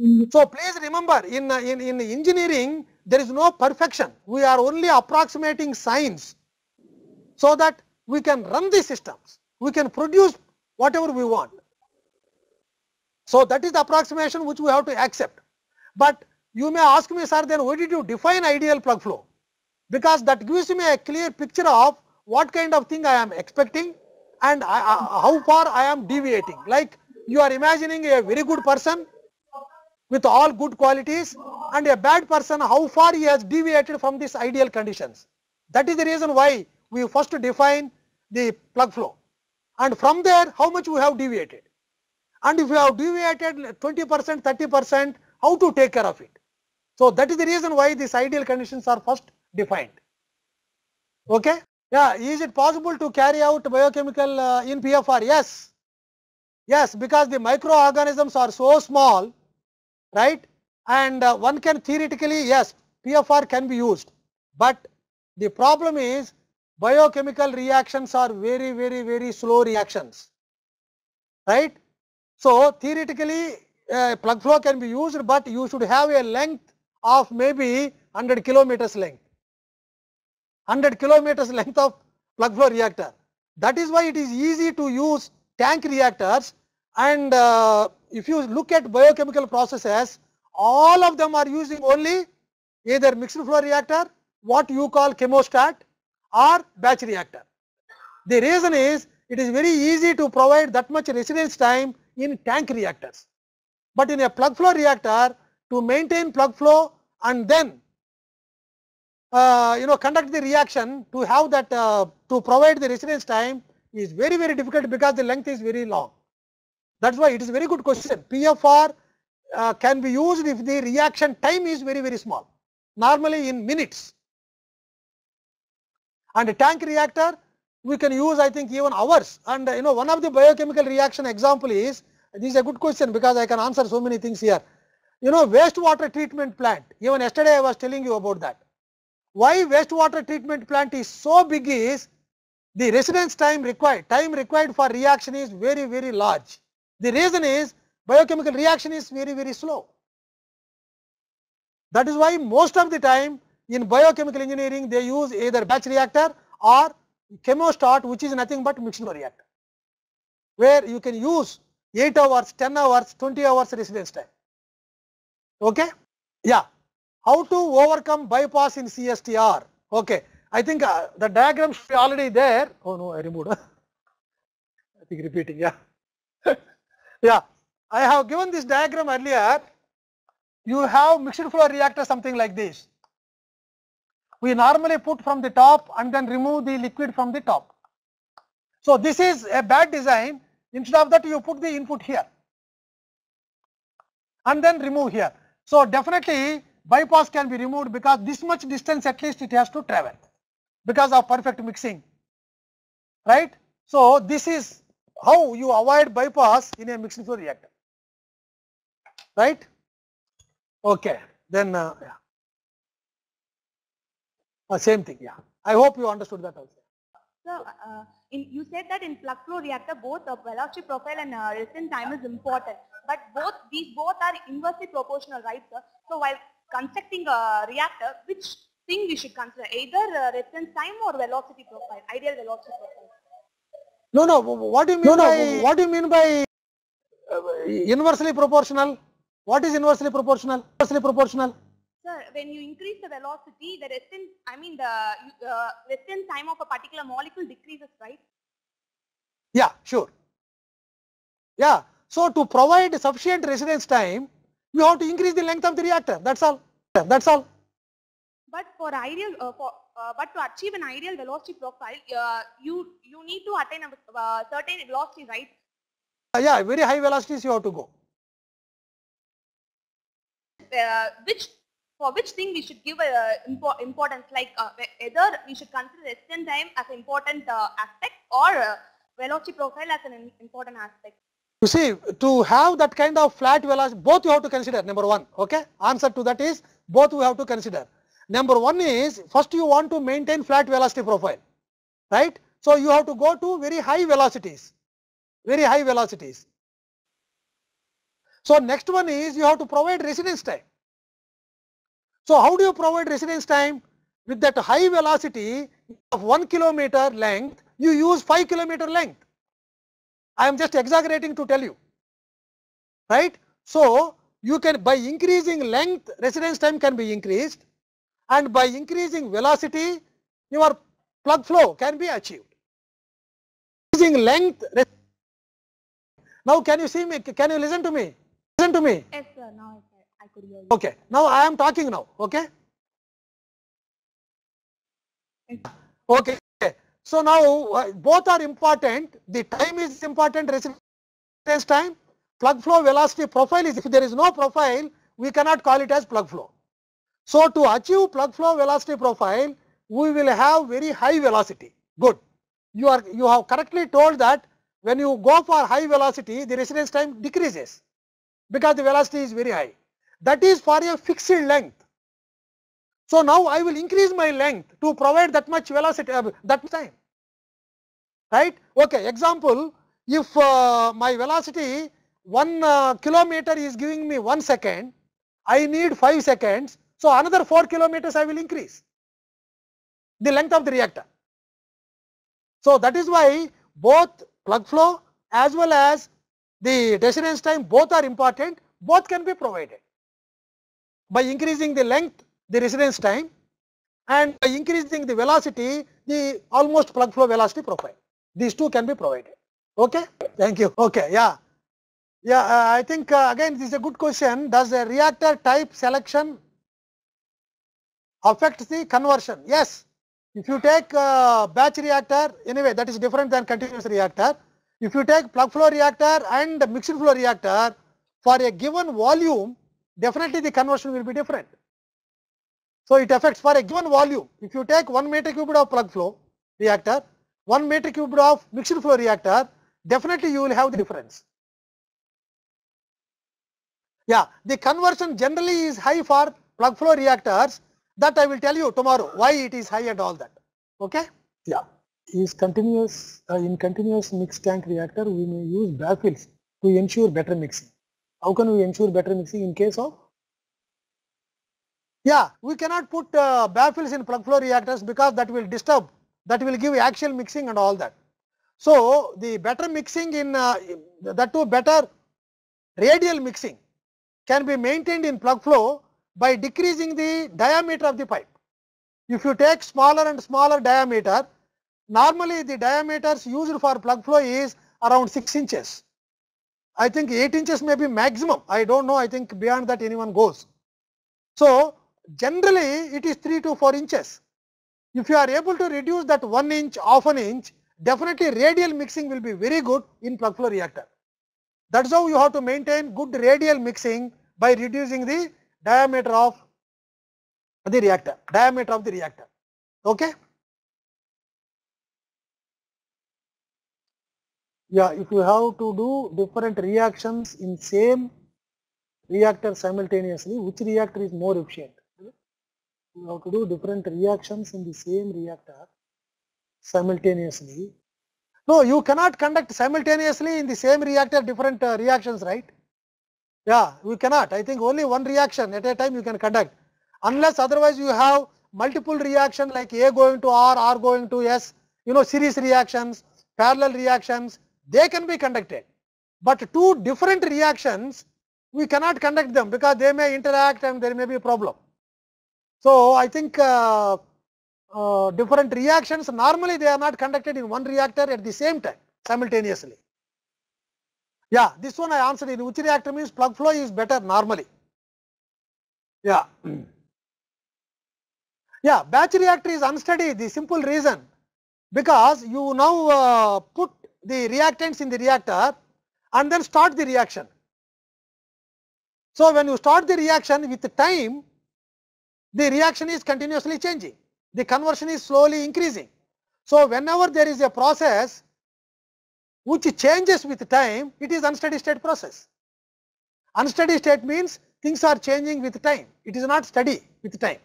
Mm-hmm. So please remember in, in, in engineering there is no perfection. We are only approximating science so that we can run the systems. We can produce whatever we want. So that is the approximation which we have to accept. But you may ask me sir then why did you define ideal plug flow? Because that gives me a clear picture of what kind of thing I am expecting and I, I, how far I am deviating. Like you are imagining a very good person with all good qualities and a bad person how far he has deviated from these ideal conditions. That is the reason why we first define the plug flow and from there how much we have deviated and if you have deviated 20 percent 30 percent how to take care of it. So that is the reason why these ideal conditions are first defined. Okay? Yeah, is it possible to carry out biochemical uh, in PFR? Yes. Yes, because the microorganisms are so small, right? And uh, one can theoretically, yes, PFR can be used. But the problem is biochemical reactions are very, very, very slow reactions, right? So theoretically, uh, plug flow can be used, but you should have a length of maybe 100 kilometers length. 100 kilometers (laughs) length of plug flow reactor. That is why it is easy to use tank reactors and uh, if you look at biochemical processes, all of them are using only either mixed flow reactor, what you call chemostat or batch reactor. The reason is it is very easy to provide that much residence time in tank reactors. But in a plug flow reactor, to maintain plug flow and then uh, you know conduct the reaction to have that uh, to provide the residence time is very, very difficult because the length is very long. That's why it is a very good question. PFR uh, can be used if the reaction time is very, very small, normally in minutes. And a tank reactor, we can use I think even hours. And you know, one of the biochemical reaction example is, this is a good question because I can answer so many things here. You know, wastewater treatment plant, even yesterday I was telling you about that. Why wastewater treatment plant is so big is, the residence time required, time required for reaction is very, very large. The reason is biochemical reaction is very, very slow. That is why most of the time in biochemical engineering they use either batch reactor or chemostat which is nothing but mixed flow reactor where you can use 8 hours, 10 hours, 20 hours residence time. Okay? Yeah. How to overcome bypass in CSTR? Okay. I think uh, the diagram should be already there. Oh no, I removed. (laughs) I think repeating, yeah. (laughs) yeah, I have given this diagram earlier. You have mixed flow reactor something like this. We normally put from the top and then remove the liquid from the top. So this is a bad design. Instead of that, you put the input here and then remove here. So definitely bypass can be removed because this much distance at least it has to travel because of perfect mixing, right? So this is how you avoid bypass in a mixing flow reactor, right? Okay, then uh, yeah. Uh, same thing, yeah. I hope you understood that also. So, uh, in, you said that in flux flow reactor both the velocity profile and uh, residence time is important. But both these both are inversely proportional, right sir? So while constructing a reactor, which thing we should consider, either uh, reference time or velocity profile, ideal velocity profile. No, no, what do you mean no, by, no. what do you mean by uh, inversely proportional? What is inversely proportional? Inversely proportional? Sir, when you increase the velocity, the residence, I mean the uh, residence time of a particular molecule decreases, right? Yeah, sure. Yeah, so to provide sufficient residence time, you have to increase the length of the reactor. That's all. That's all. But for ideal, uh, for, uh, but to achieve an ideal velocity profile, uh, you you need to attain a uh, certain velocity, right? Uh, yeah, very high velocities you have to go. Uh, which for which thing we should give impo importance, like whether we should consider resistance time as an important aspect or velocity profile as an important aspect. You see, to have that kind of flat velocity, both you have to consider, number one, okay? Answer to that is, both we have to consider. Number one is first you want to maintain flat velocity profile, right? So you have to go to very high velocities, very high velocities. So next one is you have to provide residence time. So how do you provide residence time? With that high velocity of 1 kilometer length, you use 5 kilometer length. I am just exaggerating to tell you, right? So you can by increasing length, residence time can be increased and by increasing velocity your plug flow can be achieved. Increasing length. Now can you see me? Can you listen to me? Listen to me. Yes sir, now I could hear you. Okay, now I am talking now, okay? Okay, so now uh, both are important, the time is important, residence time, plug flow velocity profile is, if there is no profile, we cannot call it as plug flow. So to achieve plug flow velocity profile, we will have very high velocity. Good. You are you have correctly told that when you go for high velocity, the residence time decreases because the velocity is very high. That is for a fixed length. So now I will increase my length to provide that much velocity uh, that time. Right? Okay. Example: If uh, my velocity one uh, kilometer is giving me one second, I need five seconds so another 4 kilometers I will increase the length of the reactor. So that is why both plug flow as well as the residence time both are important, both can be provided by increasing the length, the residence time and by increasing the velocity, the almost plug flow velocity profile. These two can be provided. Okay, thank you. Okay, yeah. Yeah, uh, I think uh, again this is a good question. Does a reactor type selection affects the conversion. Yes, if you take uh, batch reactor, anyway that is different than continuous reactor. If you take plug flow reactor and mixed flow reactor, for a given volume, definitely the conversion will be different. So it affects for a given volume. If you take 1 meter cubed of plug flow reactor, 1 meter cubed of mixed flow reactor, definitely you will have the difference. Yeah, the conversion generally is high for plug flow reactors that I will tell you tomorrow why it is high and all that. Okay? Yeah. Is continuous uh, in continuous mixed tank reactor we may use backfills to ensure better mixing. How can we ensure better mixing in case of? Yeah, we cannot put uh, backfills in plug flow reactors because that will disturb, that will give axial mixing and all that. So the better mixing in uh, that too better radial mixing can be maintained in plug flow by decreasing the diameter of the pipe. If you take smaller and smaller diameter, normally the diameters used for plug flow is around 6 inches. I think 8 inches may be maximum. I don't know. I think beyond that anyone goes. So generally it is 3 to 4 inches. If you are able to reduce that 1 inch half an inch, definitely radial mixing will be very good in plug flow reactor. That's how you have to maintain good radial mixing by reducing the diameter of the reactor, diameter of the reactor. Okay? Yeah, if you have to do different reactions in same reactor simultaneously, which reactor is more efficient? You have to do different reactions in the same reactor simultaneously. No, you cannot conduct simultaneously in the same reactor different uh, reactions, right? Yeah, we cannot. I think only one reaction at a time you can conduct. Unless otherwise you have multiple reaction like A going to R, R going to S, you know series reactions, parallel reactions, they can be conducted. But two different reactions, we cannot conduct them because they may interact and there may be a problem. So I think uh, uh, different reactions normally they are not conducted in one reactor at the same time simultaneously. Yeah, this one I answered in which reactor means plug flow is better normally. Yeah. (clears throat) Yeah, batch reactor is unsteady. The simple reason because you now uh, put the reactants in the reactor and then start the reaction. So, when you start the reaction with time, the reaction is continuously changing. The conversion is slowly increasing. So, whenever there is a process, which changes with time, it is unsteady state process. Unsteady state means things are changing with time. It is not steady with time.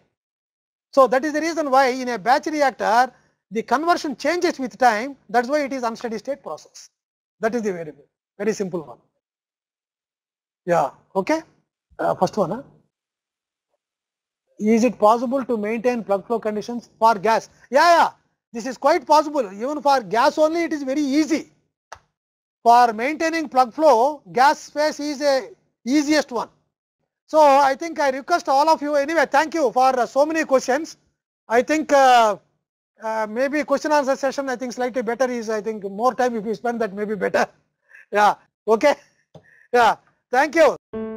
So that is the reason why in a batch reactor, the conversion changes with time. That's why it is unsteady state process. That is the variable. Very simple one. Yeah. Okay. Uh, first one. Huh? Is it possible to maintain plug flow conditions for gas? Yeah, yeah. This is quite possible. Even for gas only, it is very easy for maintaining plug flow, gas phase is a easiest one. So, I think I request all of you anyway thank you for so many questions. I think uh, uh, maybe question answer session I think slightly better is I think more time if you spend that may better. Yeah, okay. Yeah, thank you.